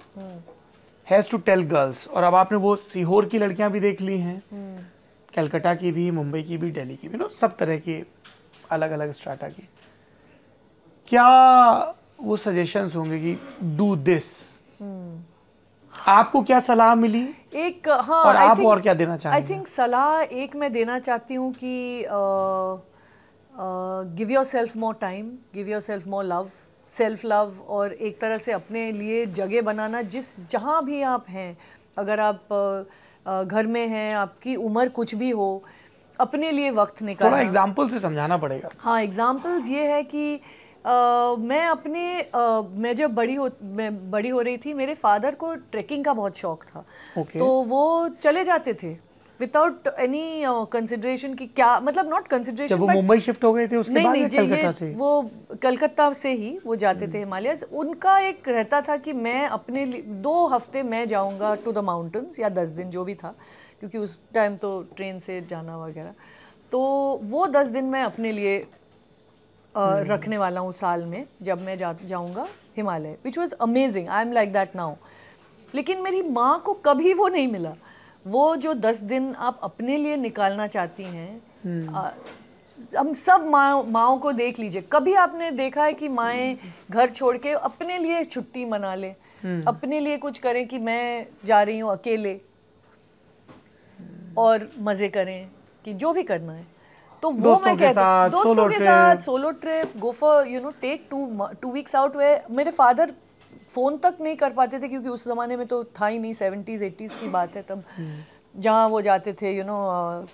has to tell girls और अब आपने वो सीहोर की लड़कियां भी देख ली हैं हम्म। कलकत्ता की भी मुंबई की भी दिल्ली की भी नो सब तरह की अलग अलग स्ट्राटा की क्या वो सजेशंस होंगे कि डू दिस hmm. आपको क्या सलाह मिली एक हाँ और आप think, और क्या देना चाहेंगे आई थिंक सलाह एक मैं देना चाहती हूँ कि give yourself more time give yourself more love self love और एक तरह से अपने लिए जगह बनाना जिस जहाँ भी आप हैं अगर आप uh, uh, घर में हैं आपकी उम्र कुछ भी हो अपने लिए वक्त निकालना थोड़ा एग्जाम्पल से समझाना पड़ेगा हाँ एग्जाम्पल्स ये है कि मैं अपने आ, मैं जब बड़ी हो मैं बड़ी हो रही थी मेरे फादर को ट्रैकिंग का बहुत शौक था okay. तो वो चले जाते थे विदाउट एनी कंसिडरेशन की क्या मतलब नॉट कंसिडरेशन वो मुंबई शिफ्ट हो गए थे उसके नहीं, बाद नहीं, कलकत्ता से वो कलकत्ता से ही वो जाते हम्म। थे हिमालय उनका एक रहता था कि मैं अपने दो हफ्ते मैं जाऊँगा टू द माउंटेन्स या दस दिन जो भी था क्योंकि उस टाइम तो ट्रेन से जाना वगैरह तो वो दस दिन मैं अपने लिए हम्म। रखने वाला हूँ साल में जब मैं जाऊँगा Himalaya which was amazing I am like that now लेकिन मेरी माँ को कभी वो नहीं मिला वो जो दस दिन आप अपने लिए निकालना चाहती हैं हम्म। हम सब माओ माओ को देख लीजिए कभी आपने देखा है कि माएँ घर छोड़ के अपने लिए छुट्टी मना लें हम्म। अपने लिए कुछ करें कि मैं जा रही हूँ अकेले और मज़े करें कि जो भी करना है तो वो मैं कहता हूँ दोस्तों सोलो के साथ solo trip go for you know take two two weeks out वे मेरे फादर फ़ोन तक नहीं कर पाते थे क्योंकि उस ज़माने में तो था ही नहीं सेवेंटीज़ एटीज़ की बात है तब हम्म। जहाँ वो जाते थे यू नो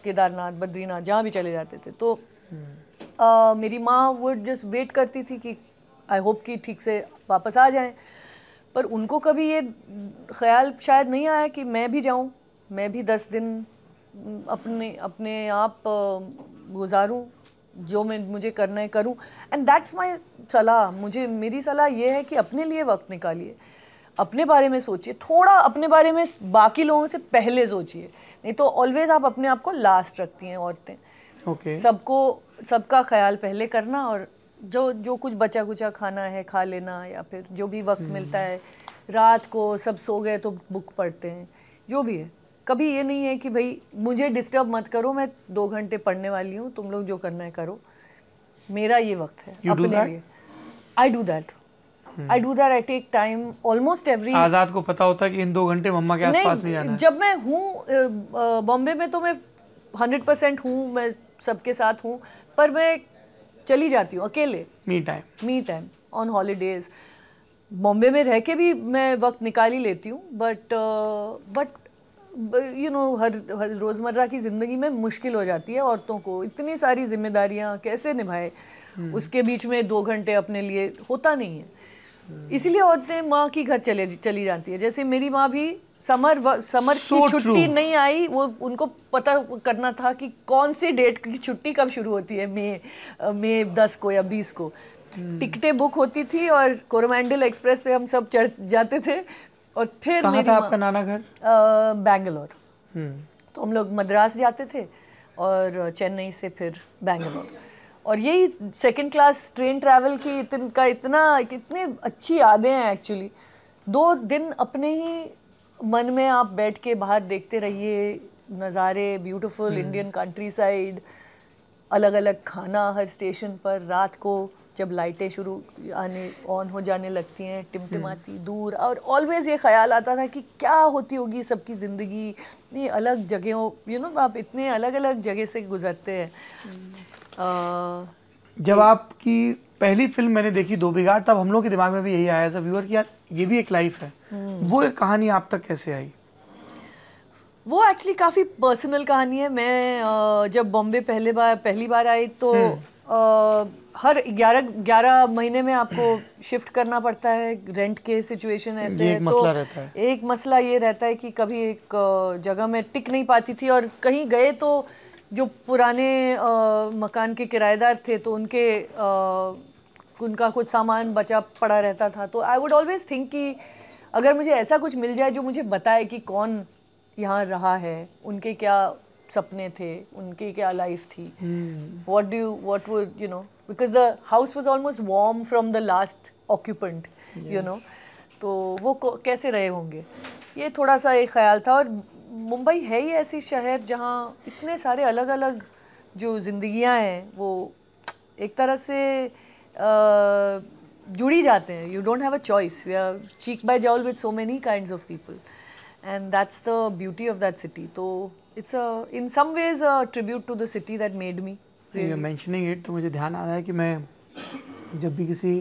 केदारनाथ बद्रीनाथ जहाँ भी चले जाते थे तो हम्म। मेरी माँ वो जस्ट वेट करती थी कि आई होप कि ठीक से वापस आ जाएं पर उनको कभी ये ख्याल शायद नहीं आया कि मैं भी जाऊँ मैं भी दस दिन अपने अपने आप गुजारूँ जो मैं मुझे करना है करूँ एंड दैट्स माई सलाह मुझे मेरी सलाह ये है कि अपने लिए वक्त निकालिए अपने बारे में सोचिए थोड़ा अपने बारे में बाकी लोगों से पहले सोचिए नहीं तो ऑलवेज आप अपने आप को लास्ट रखती हैं औरतें ओके okay. सबको सबका ख्याल पहले करना और जो जो कुछ बचा कुचा खाना है खा लेना या फिर जो भी वक्त hmm. मिलता है रात को सब सो गए तो बुक पढ़ते हैं जो भी है कभी ये नहीं है कि भाई मुझे डिस्टर्ब मत करो मैं दो घंटे पढ़ने वाली हूँ तुम लोग जो करना है करो मेरा ये वक्त है you अपने लिए I do that I do that I take time almost every Azad को पता होता है कि इन दो घंटे मम्मा के आसपास नहीं, जाना जब मैं हूँ बॉम्बे में तो मैं हंड्रेड परसेंट हूँ मैं सबके साथ हूँ पर मैं चली जाती हूँ अकेले me time me time on holidays Bombay में रह के भी मैं वक्त निकाल ही लेती हूँ बट बट यू नो हर, रोज़मर्रा की ज़िंदगी में मुश्किल हो जाती है औरतों को इतनी सारी जिम्मेदारियाँ कैसे निभाए हम्म। उसके बीच में दो घंटे अपने लिए होता नहीं है इसीलिए औरतें माँ की घर चले चली जाती है जैसे मेरी माँ भी समर समर so की छुट्टी नहीं आई वो उनको पता करना था कि कौन सी डेट की छुट्टी कब शुरू होती है मई मई दस को या बीस को हम्म। टिकटें बुक होती थी और कोरोमैंडल एक्सप्रेस पे हम सब चढ़ जाते थे और फिर कहाँ था आपका नाना घर बेंगलोर हम्म। तो हम लोग मद्रास जाते थे और चेन्नई से फिर बेंगलोर और यही सेकंड क्लास ट्रेन ट्रैवल की इतन का इतना कितने अच्छी यादें हैं एक्चुअली दो दिन अपने ही मन में आप बैठ के बाहर देखते रहिए नज़ारे ब्यूटीफुल इंडियन कंट्री साइड अलग अलग खाना हर स्टेशन पर रात को जब लाइटें शुरू आने ऑन हो जाने लगती हैं टिमटिमाती हम्म। दूर और ऑलवेज ये ख्याल आता था कि क्या होती होगी सबकी ज़िंदगी इतनी अलग जगहों यू नो आप इतने अलग अलग जगह से गुजरते हैं हम्म। जब आपकी पहली फिल्म मैंने देखी दो बिगाड़ तब हम लोग के दिमाग में भी यही आया एज व्यूअर कि यार ये भी एक लाइफ है हम्म। वो एक कहानी आप तक कैसे आई वो एक्चुअली काफ़ी पर्सनल कहानी है मैं जब बॉम्बे पहले बार पहली बार आई तो हर ग्यारह ग्यारह महीने में आपको शिफ्ट करना पड़ता है रेंट के सिचुएशन ऐसे एक मसला तो रहता है एक मसला ये रहता है कि कभी एक जगह में टिक नहीं पाती थी और कहीं गए तो जो पुराने आ, मकान के किराएदार थे तो उनके आ, उनका कुछ सामान बचा पड़ा रहता था तो आई वुड ऑलवेज थिंक कि अगर मुझे ऐसा कुछ मिल जाए जो मुझे बताए कि कौन यहाँ रहा है उनके क्या सपने थे उनकी क्या लाइफ थी what do what would you know because the house was almost warm from the last occupant you know तो वो कैसे रहे होंगे ये थोड़ा सा एक ख्याल था और मुंबई है ही ऐसी शहर जहाँ इतने सारे अलग अलग जो जिंदगियाँ हैं वो एक तरह से जुड़ी जाते हैं you don't have a choice we are cheek by jowl with so many kind of people and that's the beauty of that city तो it's a in some ways a tribute to the city that made me mentioning तो it तो मुझे ध्यान आ रहा है कि मैं जब भी किसी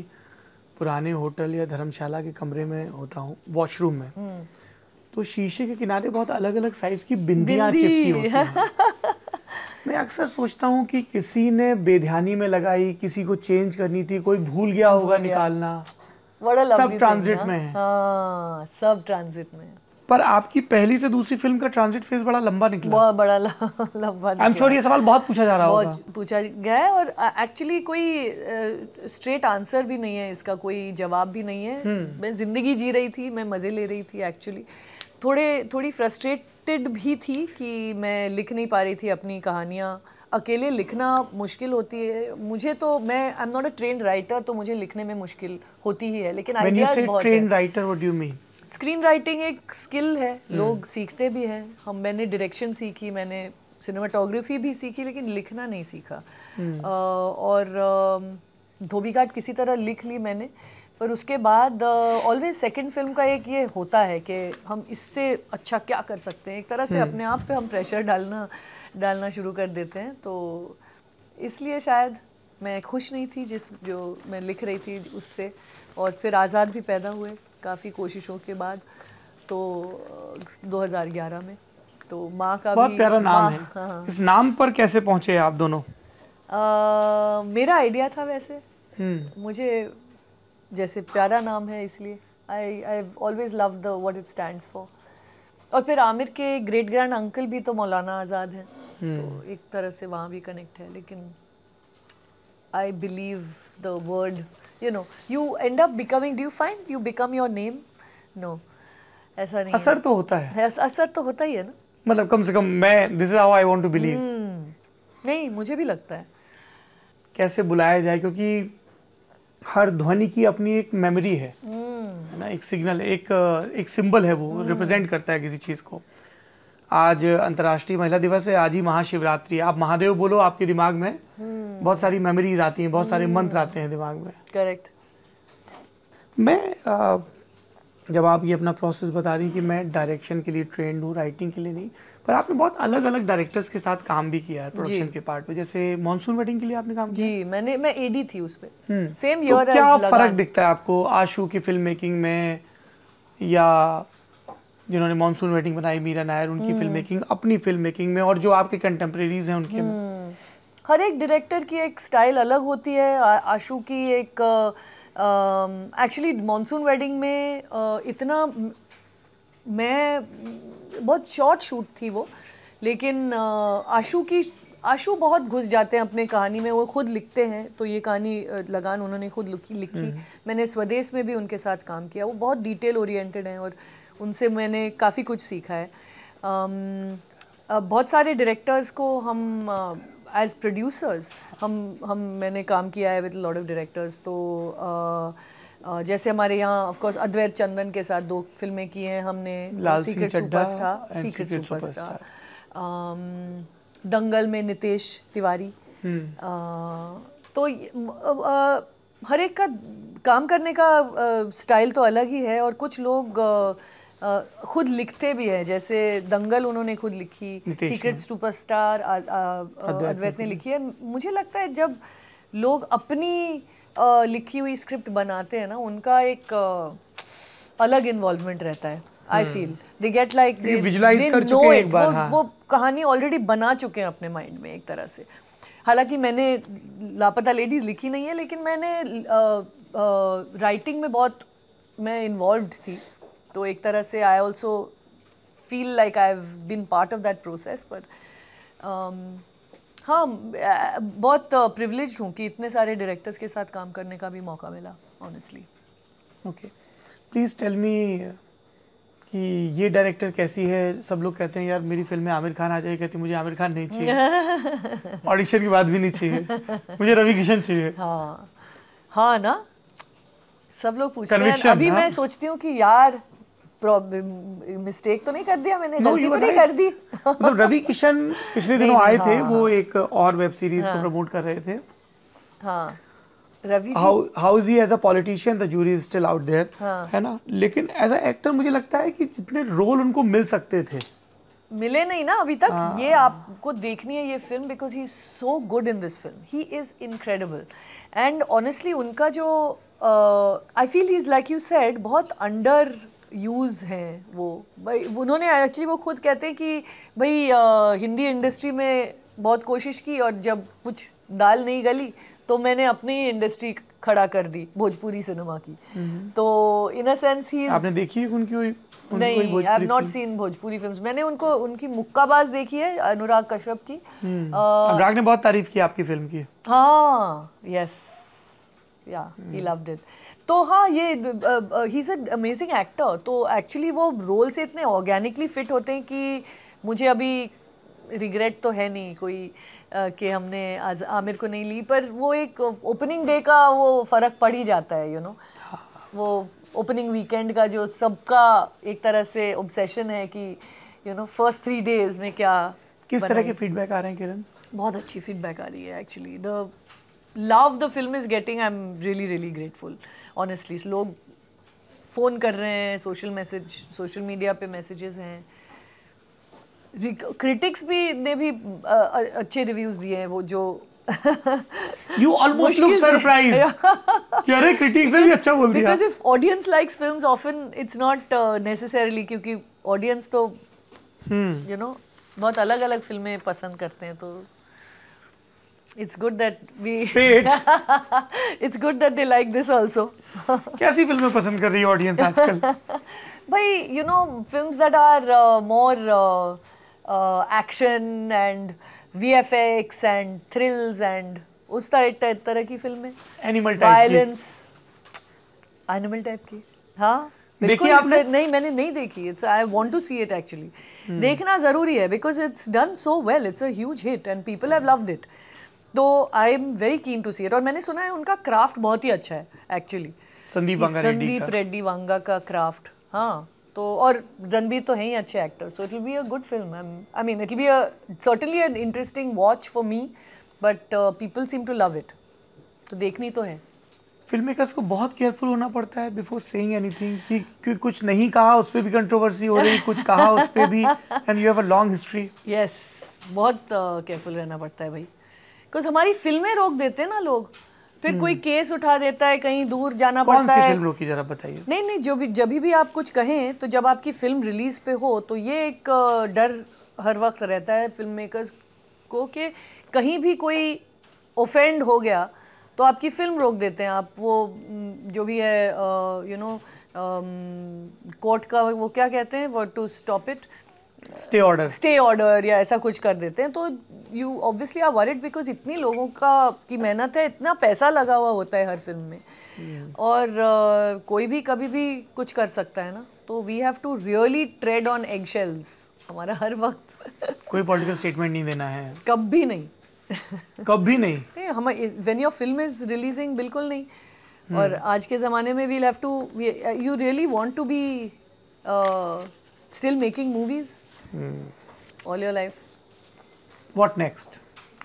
पुराने होटल या धर्मशाला के कमरे में होता हूँ वॉशरूम में हम्म। तो शीशे के किनारे बहुत अलग अलग साइज की बिंदियाँ चिपकी होती हैं मैं अक्सर सोचता हूँ कि किसी ने बेध्यानी में लगाई किसी को चेंज करनी थी कोई भूल गया होगा निकालना बड़ा सब ट्रांजिट में है हाँ, सब ट्रांजिट में पर आपकी पहली से दूसरी फिल्म का ट्रांजिट फेज बड़ा लंबा निकला बहुत बड़ा लंबा आई एम श्योर ये सवाल बहुत पूछा जा रहा होगा बहुत पूछा गया है और एक्चुअली कोई स्ट्रेट आंसर भी नहीं है इसका कोई जवाब भी नहीं है हम्म। मैं जिंदगी जी रही थी मैं मज़े ले रही थी एक्चुअली थोड़े थोड़ी फ्रस्ट्रेटेड भी थी कि मैं लिख नहीं पा रही थी अपनी कहानियाँ अकेले लिखना मुश्किल होती है मुझे तो मैं I am not a train writer तो मुझे लिखने में मुश्किल होती ही है लेकिन आइडियाज बहुत train writer what do you mean screen writing एक स्किल है हम्म। लोग सीखते भी हैं हम मैंने डायरेक्शन सीखी मैंने सिनेमाटोग्राफी भी सीखी लेकिन लिखना नहीं सीखा हम्म। और धोबी घाट किसी तरह लिख ली मैंने पर उसके बाद ऑलवेज सेकंड फिल्म का एक ये होता है कि हम इससे अच्छा क्या कर सकते हैं एक तरह से हम्म। अपने आप पे हम प्रेशर डालना डालना शुरू कर देते हैं तो इसलिए शायद मैं खुश नहीं थी जिस जो मैं लिख रही थी उससे और फिर आज़ाद भी पैदा हुए काफ़ी कोशिशों के बाद तो 2011 में तो माँ का बहुत प्यारा नाम है हाँ, हाँ। इस नाम पर कैसे पहुँचे आप दोनों आ, मेरा आइडिया था वैसे हम्म। मुझे जैसे प्यारा नाम है इसलिए I I always love the what it stand for और फिर आमिर के ग्रेट ग्रैंड अंकल भी तो मौलाना आज़ाद हैं हम्म। तो एक तरह से वहाँ भी कनेक्ट है लेकिन I believe the word you know you end up becoming do you find you become your name no ऐसा नहीं असर तो होता है असर तो होता ही है ना मतलब कम से कम मैं this is how I want to believe नहीं मुझे भी लगता है कैसे बुलाया जाए क्योंकि हर ध्वनि की अपनी एक मेमोरी है hmm. ना एक सिग्नल एक एक सिंबल है वो रिप्रेजेंट हम्म। करता है किसी चीज़ को आज अंतर्राष्ट्रीय महिला दिवस है आज ही महाशिवरात्रि आप महादेव बोलो आपके दिमाग में hmm. बहुत सारी मेमोरीज आती हैं बहुत सारे hmm. मंत्र आते हैं दिमाग में करेक्ट मैं जब आप ये अपना प्रोसेस बता रही कि मैं डायरेक्शन के लिए ट्रेंड हूँ राइटिंग के लिए नहीं पर आपने बहुत अलग अलग डायरेक्टर्स के साथ काम भी किया है प्रोडक्शन के पार्ट में जैसे मॉनसून वेडिंग के लिए आपने काम किया जी मैंने मैं एडी थी उसमें सेम hmm. तो क्या फर्क दिखता है आपको आशू की फिल्म मेकिंग में या जिन्होंने मॉनसून वेडिंग बनाई मीरा नायर उनकी फिल्म hmm. मेकिंग अपनी फिल्म मेकिंग में और जो आपके कंटेम्प्रेरीज हैं उनके में हर एक डायरेक्टर की एक स्टाइल अलग होती है आशु आशू की एक एक्चुअली मॉनसून वेडिंग में आ, इतना मैं बहुत शॉर्ट शूट थी वो लेकिन आ, आशू की आशू बहुत घुस जाते हैं अपने कहानी में वो खुद लिखते हैं तो ये कहानी लगान उन्होंने खुद लिखी लिखी हम्म। मैंने स्वदेश में भी उनके साथ काम किया वो बहुत डिटेल ओरिएंटेड हैं और उनसे मैंने काफ़ी कुछ सीखा है आम, बहुत सारे डायरेक्टर्स को हम एज प्रोड्यूसर्स हम हम मैंने काम किया है विद लॉर्ड ऑफ डायरेक्टर्स तो uh, uh, जैसे हमारे यहाँ ऑफकोर्स अद्वैत चंदन के साथ दो फिल्में की हैं हमने Secret Superstar Secret Superstar Dangal में नितेश तिवारी हम्म। तो हर एक का काम करने का स्टाइल तो अलग ही है और कुछ लोग खुद लिखते भी हैं जैसे दंगल उन्होंने खुद लिखी सीक्रेट सुपरस्टार अद्वैत ने लिखी है मुझे लगता है जब लोग अपनी लिखी हुई स्क्रिप्ट बनाते हैं ना उनका एक अलग इन्वॉल्वमेंट रहता है I feel they get like वो कहानी ऑलरेडी बना चुके हैं अपने माइंड में एक तरह से हालांकि मैंने लापता लेडीज लिखी नहीं है लेकिन मैंने राइटिंग में बहुत मैं इन्वॉल्व थी तो एक तरह से I also feel like I have been part of that process पर हाँ बहुत प्रिवलेज हूँ कि इतने सारे डायरेक्टर्स के साथ काम करने का भी मौका मिला honestly okay please tell me कि ये डायरेक्टर कैसी है सब लोग कहते हैं यार मेरी फिल्म में आमिर खान आ जाए कहती मुझे आमिर खान नहीं चाहिए ऑडिशन की बात भी नहीं चाहिए मुझे रवि किशन चाहिए हाँ हाँ ना सब लोग पूछते हैं अभी हाँ? मैं सोचती हूँ कि यार मिस्टेक तो नहीं कर दिया मैंने no, गलती तो नहीं कर दी मतलब रवि किशन पिछले दिनों आए थे हाँ, वो हाँ। एक और वेब सीरीज को प्रमोट हाँ। कर रहे थे हाँ politician is still out there है ना लेकिन एज अ एक्टर मुझे लगता है कि जितने रोल उनको मिल सकते थे मिले नहीं ना अभी तक ये आपको देखनी है ये film because he is so good in this film he is incredible and honestly उनका जो I feel he is like you said बहुत अंडर यूज़ हैं वो भाई उन्होंने एक्चुअली वो खुद कहते हैं कि भाई हिंदी इंडस्ट्री में बहुत कोशिश की और जब कुछ दाल नहीं गली तो मैंने अपनी इंडस्ट्री खड़ा कर दी भोजपुरी सिनेमा की हम्म। तो इन अ सेंस ही आपने देखी उनकी नहीं I have not seen Bhojpuri films मैंने उनको उनकी मुक्काबाज देखी है अनुराग कश्यप की हम्म। अनुराग ने बहुत तारीफ की आपकी फिल्म की हाँ यस या ही लव्ड इट तो हाँ ये ही सेड अमेजिंग एक्टर तो एक्चुअली वो रोल से इतने ऑर्गेनिकली फिट होते हैं कि मुझे अभी रिग्रेट तो है नहीं कोई कि हमने आज आमिर को नहीं ली पर वो एक ओपनिंग डे का वो फ़र्क पड़ ही जाता है यू नो वो ओपनिंग वीकेंड का जो सबका एक तरह से ऑब्सेशन है कि you know first three days में क्या किस तरह के फीडबैक आ रहे हैं किरण बहुत अच्छी फीडबैक आ रही है actually the love the film is getting I am really really grateful honestly लोग फ़ोन कर रहे हैं सोशल मैसेज सोशल मीडिया पे मैसेजेस हैं क्रिटिक्स भी ने भी आ, अच्छे रिव्यूज दिए हैं वो जो यू ऑलमोस्ट लुक सरप्राइज अरे क्रिटिक्स ने भी अच्छा बोल दिया because if audience likes films often it's not necessarily क्योंकि ऑडियंस तो you hmm. Know you know, बहुत अलग अलग फिल्में पसंद करते हैं तो It's good that we say it. It's good that they like this also. कैसी फिल्में पसंद कर रही है ऑडियंस आजकल? भाई you know films that are uh, more uh, uh, action and VFX and thrills and उस टाइप तरह की फिल्में Animal Animal violence Animal type की हाँ देखी आपने नहीं मैंने नहीं देखी it's I want to see it actually देखना जरूरी है because it's done so well it's a huge hit and people have loved it तो I am very keen to see it और मैंने सुना है उनका क्राफ्ट बहुत ही अच्छा है एक्चुअली संदीप संदीप रेड्डी वांगा का क्राफ्ट हाँ तो और रणबीर तो है ही अच्छे actor so it will be a good film I mean it will be a certainly an interesting watch for me but people seem to love it तो देखनी तो है फिल्म मेकर्स को बहुत केयरफुल होना पड़ता है बिफोर सेइंग एनीथिंग कि, कि कुछ नहीं कहा उस पर भी कंट्रोवर्सी हो रही कुछ कहा उस पर भी and you have a long history yes बहुत केयरफुल uh, रहना पड़ता है भाई बिकॉज हमारी फिल्में रोक देते हैं ना लोग फिर कोई हम्म। केस उठा देता है कहीं दूर जाना कौन पड़ता सी है फिल्म रोकी जरा बताइए नहीं नहीं जो भी जब भी आप कुछ कहें तो जब आपकी फिल्म रिलीज पे हो तो ये एक डर हर वक्त रहता है फिल्म मेकर्स को कि कहीं भी कोई ओफेंड हो गया तो आपकी फिल्म रोक देते हैं आप वो जो भी है यू नो कोर्ट का वो क्या कहते हैं वो to stop it stay order stay order या ऐसा कुछ कर देते हैं तो you obviously are worried because इतनी लोगों का की मेहनत है इतना पैसा लगा हुआ होता है हर फिल्म में yeah. और uh, कोई भी कभी भी कुछ कर सकता है ना तो we have to really tread on egg हमारा हर वक्त कोई पॉलिटिकल स्टेटमेंट नहीं देना है कब भी नहीं कब भी नहीं हम when your film is releasing बिल्कुल नहीं hmm. और आज के ज़माने में we'll have to you really want to be still making movies All your life. What next?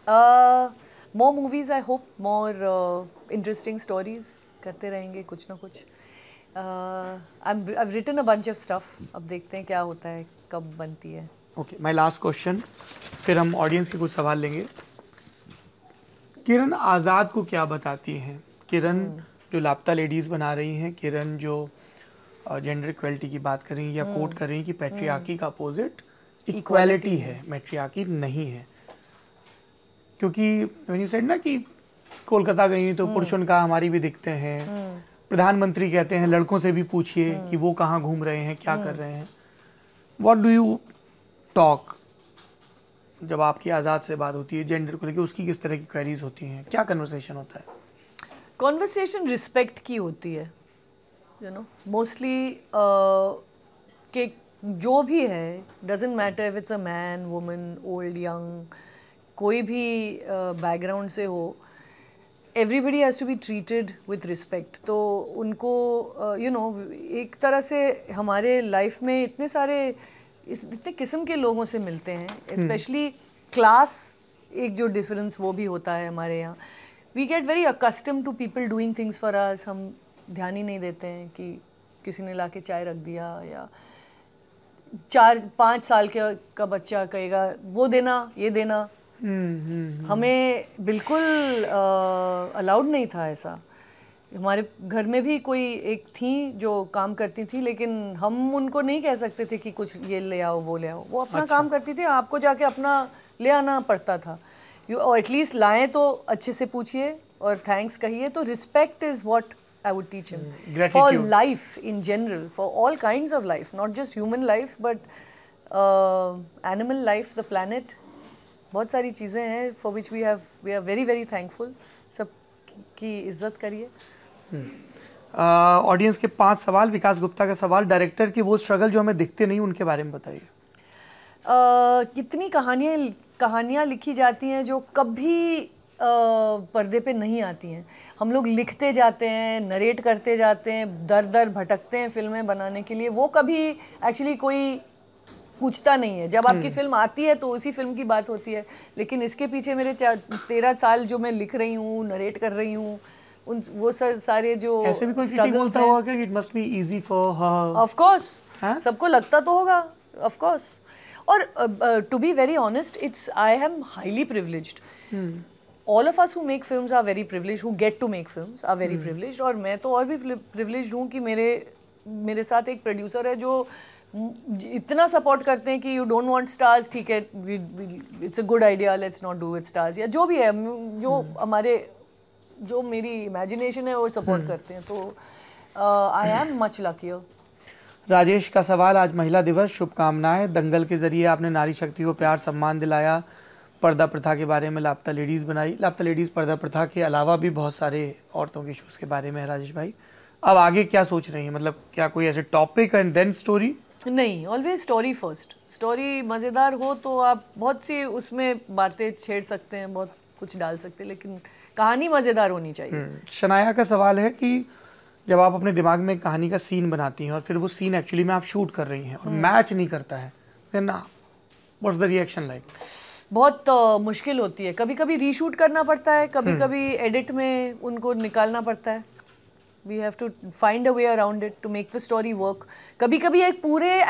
Uh, more movies, I hope. More uh, interesting stories. करते रहेंगे कुछ ना कुछ I've written a bunch of stuff. अब देखते हैं क्या होता है कब बनती है ओके माई लास्ट क्वेश्चन फिर हम ऑडियंस के कुछ सवाल लेंगे किरण आज़ाद को क्या बताती हैं किरण hmm. जो लापता लेडीज़ बना रही हैं किरण जो जेंडर uh, इक्वलिटी की बात कर रही हैं या कोट hmm. कर रही हैं कि पैट्रियाकी hmm. का अपोजिट इक्वालिटी है मेट्रियाकी नहीं है क्योंकि यू सेड ना कि कोलकाता गई तो हम्म। पुरुषों का हमारी भी दिखते हैं हम्म। प्रधानमंत्री कहते हैं लड़कों से भी पूछिए हम्म। कि वो कहाँ घूम रहे हैं क्या कर रहे हैं वॉट डू यू टॉक जब आपकी आज़ाद से बात होती है जेंडर को लेकर उसकी किस तरह की क्वेरीज होती हैं क्या कन्वर्सेशन होता है कॉन्वर्सेशन रिस्पेक्ट की होती है यू नो मोस्टली के जो भी है doesn't matter if it's a man women old young कोई भी बैकग्राउंड uh, से हो everybody has to be treated with respect तो उनको you uh, know you know, एक तरह से हमारे लाइफ में इतने सारे इस, इतने किस्म के लोगों से मिलते हैं स्पेशली हम्म। क्लास एक जो डिफरेंस वो भी होता है हमारे यहाँ we get very accustom to people doing things for us हम ध्यान ही नहीं देते हैं कि किसी ने ला के चाय रख दिया या चार पाँच साल के का बच्चा कहेगा वो देना ये देना हम्म, हम्म, हम्म। हमें बिल्कुल अलाउड नहीं था ऐसा हमारे घर में भी कोई एक थी जो काम करती थी लेकिन हम उनको नहीं कह सकते थे कि कुछ ये ले आओ वो ले आओ वो अपना अच्छा। काम करती थी आपको जाके अपना ले आना पड़ता था यू एटलीस्ट लाएँ तो अच्छे से पूछिए और थैंक्स कहिए तो respect is what I would teach him. Mm, gratitude. For life in general, for all kinds of life, not just human life, but uh, animal life, the planet. बहुत सारी चीज़ें हैं for which we have we are very very thankful सब की इज्जत करिए audience hmm. uh, के पांच सवाल विकास गुप्ता का सवाल डायरेक्टर की वो स्ट्रगल जो हमें दिखते नहीं उनके बारे में बताइए uh, कितनी कहानियाँ कहानियाँ लिखी जाती हैं जो कभी पर्दे पे नहीं आती हैं हम लोग लिखते जाते हैं नरेट करते जाते हैं दर दर भटकते हैं फिल्में बनाने के लिए वो कभी एक्चुअली कोई पूछता नहीं है जब आपकी हम्म। फिल्म आती है तो उसी फिल्म की बात होती है लेकिन इसके पीछे मेरे तेरह साल जो मैं लिख रही हूँ नरेट कर रही हूँ उन वो सारे जो ऐसे भी कोई बोलता होगा कि it must be easy for of course सबको लगता तो होगा ऑफ कोर्स और to be very honest it's I am highly privileged all of us who make films are very privilege who get to make films are very privilege और मैं तो और भी प्रिविलेज हूँ कि मेरे मेरे साथ एक प्रोड्यूसर है जो इतना सपोर्ट करते हैं कि यू डोंट वांट स्टार्स ठीक है it's a good idea let's not do it stars या जो भी है जो hmm. हमारे जो मेरी इमेजिनेशन है वो सपोर्ट hmm. करते हैं तो I am much luckier Rajesh का सवाल आज महिला दिवस शुभकामनाएं दंगल के जरिए आपने नारी शक्ति को प्यार सम्मान दिलाया पर्दा प्रथा के बारे में लापता लेडीज़ बनाई लापता लेडीज़ पर्दा प्रथा के अलावा भी बहुत सारे औरतों के इशूज़ के बारे में है राजेश भाई अब आगे क्या सोच रही हैं मतलब क्या कोई ऐसे टॉपिक एंड देन स्टोरी नहीं ऑलवेज स्टोरी फर्स्ट स्टोरी मज़ेदार हो तो आप बहुत सी उसमें बातें छेड़ सकते हैं बहुत कुछ डाल सकते हैं लेकिन कहानी मज़ेदार होनी चाहिए हम्म, शनाया का सवाल है कि जब आप अपने दिमाग में कहानी का सीन बनाती हैं और फिर वो सीन एक्चुअली में आप शूट कर रही हैं और मैच हम्म। नहीं करता है ना व्हाट्स द रिएक्शन लाइक बहुत मुश्किल होती है कभी कभी रीशूट करना पड़ता है कभी कभी एडिट में उनको निकालना पड़ता है we have to find a way around it to make the story work कभी कभी एक पूरे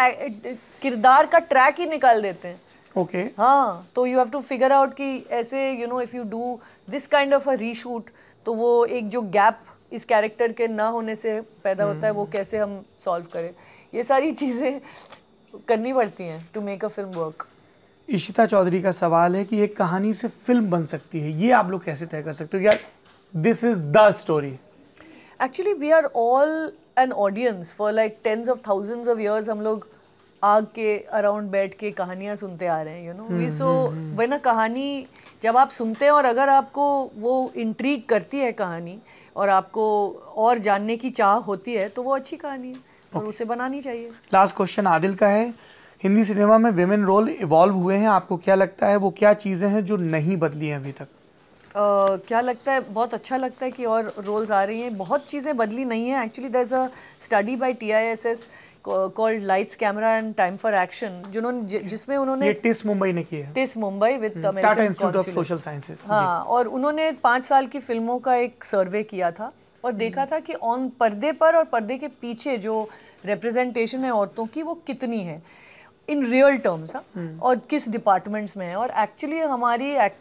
किरदार का ट्रैक ही निकाल देते हैं ओके okay. हाँ तो you have to figure out कि ऐसे you know if you do this kind of a reshoot तो वो एक जो गैप इस कैरेक्टर के ना होने से पैदा होता है वो हम्म। कैसे हम सॉल्व करें ये सारी चीज़ें करनी पड़ती हैं to make a film work Ishita Chaudhary का सवाल है कि एक कहानी से फिल्म बन सकती है ये आप लोग कैसे तय कर सकते हो यार this is the story actually we are all an audience for like tens of thousands of years हम लोग आग के अराउंड बैठ के कहानियाँ सुनते आ रहे हैं you know we so way ना कहानी जब आप सुनते हैं और अगर आपको वो इंट्रीक करती है कहानी और आपको और जानने की चाह होती है तो वो अच्छी कहानी है और okay. उसे बनानी चाहिए लास्ट क्वेश्चन आदिल का है हिंदी सिनेमा में वेमेन रोल इवॉल्व हुए हैं आपको क्या लगता है वो क्या चीज़ें हैं जो नहीं बदली हैं अभी तक Uh, क्या लगता है बहुत अच्छा लगता है कि और रोल्स आ रही हैं बहुत चीज़ें बदली नहीं हैं actually there is a study by T I S S called lights camera and time for action जिन्होंने जिसमें उन्होंने टिस मुंबई ने की है TISS Mumbai with Tata Institute of Social Sciences हाँ और उन्होंने पाँच साल की फिल्मों का एक सर्वे किया था और हम्म। देखा था कि ऑन पर्दे पर और पर्दे के पीछे जो रिप्रेजेंटेशन है औरतों की वो कितनी है इन रियल टर्म्स हाँ, हम्म। और किस डिपार्टमेंट्स में है और एक्चुअली हमारी एक,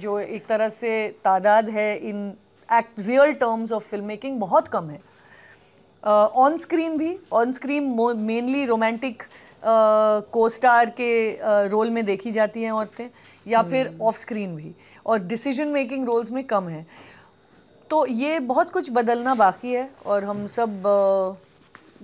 जो एक तरह से तादाद है in actual terms of film making बहुत कम है ऑन स्क्रीन भी on screen mainly romantic costar के रोल uh, में देखी जाती हैं औरतें या hmm. फिर ऑफ हम्म। स्क्रीन भी और डिसीजन मेकिंग रोल्स में कम है तो ये बहुत कुछ बदलना बाकी है और हम सब uh,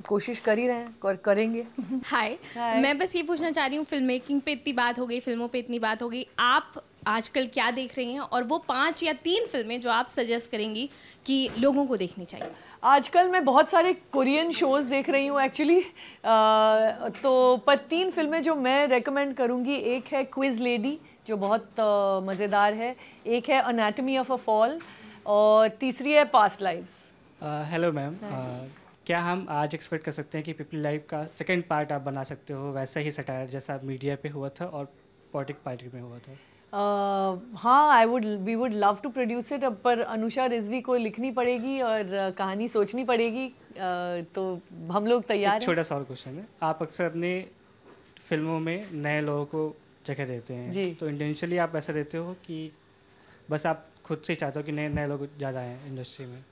कोशिश कर ही रहे हैं और करेंगे हाय मैं बस ये पूछना चाह रही हूँ फिल्म मेकिंग पे इतनी बात हो गई फिल्मों पे इतनी बात हो गई आप आजकल क्या देख रही हैं और वो पांच या तीन फिल्में जो आप सजेस्ट करेंगी कि लोगों को देखनी चाहिए आजकल मैं बहुत सारे कोरियन शोज़ देख रही हूँ एक्चुअली तो पर तीन फिल्में जो मैं रेकमेंड करूँगी एक है क्विज़ लेडी जो बहुत मज़ेदार है एक है अनाटमी ऑफ अ फॉल और तीसरी है पास्ट लाइफ हेलो मैम क्या हम आज एक्सपेक्ट कर सकते हैं कि पीपल लाइफ का सेकेंड पार्ट आप बना सकते हो वैसा ही सटायर जैसा मीडिया पे हुआ था और पॉलिटिक पार्टी में हुआ था हाँ I would we would love to produce it अब पर अनुषा रिजवी को लिखनी पड़ेगी और uh, कहानी सोचनी पड़ेगी uh, तो हम लोग तैयार हैं छोटा सा और क्वेश्चन है आप अक्सर अपने फिल्मों में नए लोगों को जगह देते हैं जी तो इंटेंशली आप ऐसा देते हो कि बस आप खुद से चाहते हो कि नए नए लोग ज़्यादा आए इंडस्ट्री में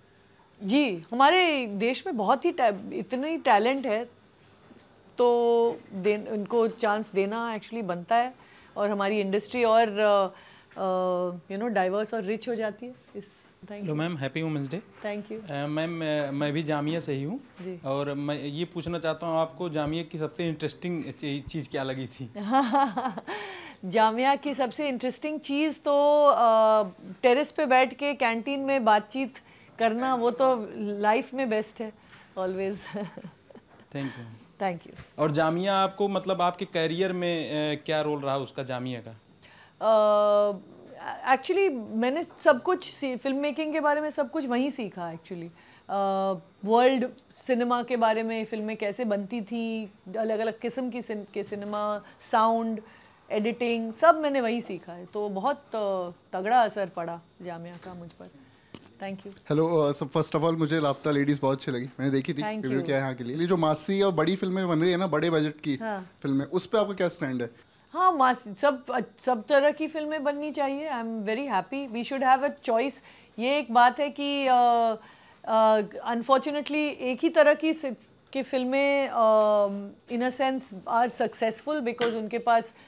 जी हमारे देश में बहुत ही इतनी टैलेंट है तो दे उनको चांस देना एक्चुअली बनता है और हमारी इंडस्ट्री और यू नो डाइवर्स और रिच हो जाती है इस hello ma'am happy women's day thank you ma'am मैं भी जामिया से ही हूँ और मैं ये पूछना चाहता हूँ आपको जामिया की सबसे इंटरेस्टिंग चीज़ क्या लगी थी जामिया की सबसे इंटरेस्टिंग चीज़ तो टेरेस uh, पे बैठ के कैंटीन में बातचीत करना वो तो लाइफ में बेस्ट है always thank you thank you और जामिया आपको मतलब आपके करियर में क्या रोल रहा उसका जामिया का एक्चुअली uh, मैंने सब कुछ फिल्म मेकिंग के बारे में सब कुछ वहीं सीखा एक्चुअली वर्ल्ड सिनेमा के बारे में फिल्में कैसे बनती थी अलग अलग किस्म की सिन, के सिनेमा साउंड एडिटिंग सब मैंने वहीं सीखा है तो बहुत तगड़ा असर पड़ा जामिया का मुझ पर थैंक यू हेलो सब फर्स्ट ऑफ ऑल मुझे लापता लेडीज़ बहुत अच्छी लगी मैंने देखी थी रिव्यू किया यहाँ के लिए जो मासी और बड़ी फिल्में बन रही है ना बड़े बजट की हाँ. फिल्में उस पर आपका क्या स्टैंड है हाँ मासी सब सब तरह की फिल्में बननी चाहिए I am very happy we should have a choice ये एक बात है कि अनफॉर्चुनेटली uh, uh, एक ही तरह की की फिल्में in a sense are successful because उनके पास uh,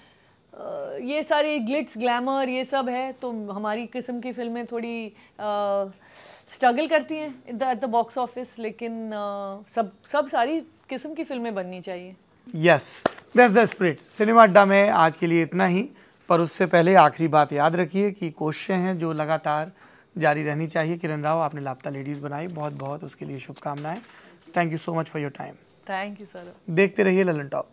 ये सारी ग्लिट्स ग्लैमर ये सब है तो हमारी किस्म की फिल्में थोड़ी स्ट्रगल करती हैं एट द बॉक्स ऑफिस लेकिन सब सब सारी किस्म की फिल्में बननी चाहिए yes that's the spirit cinema Adda में आज के लिए इतना ही पर उससे पहले आखिरी बात याद रखिए कि कोशिशें हैं जो लगातार जारी रहनी चाहिए किरण राव आपने लापता लेडीज़ बनाई बहुत बहुत उसके लिए शुभकामनाएं thank you so much for your time thank you sir देखते रहिए ललन टॉप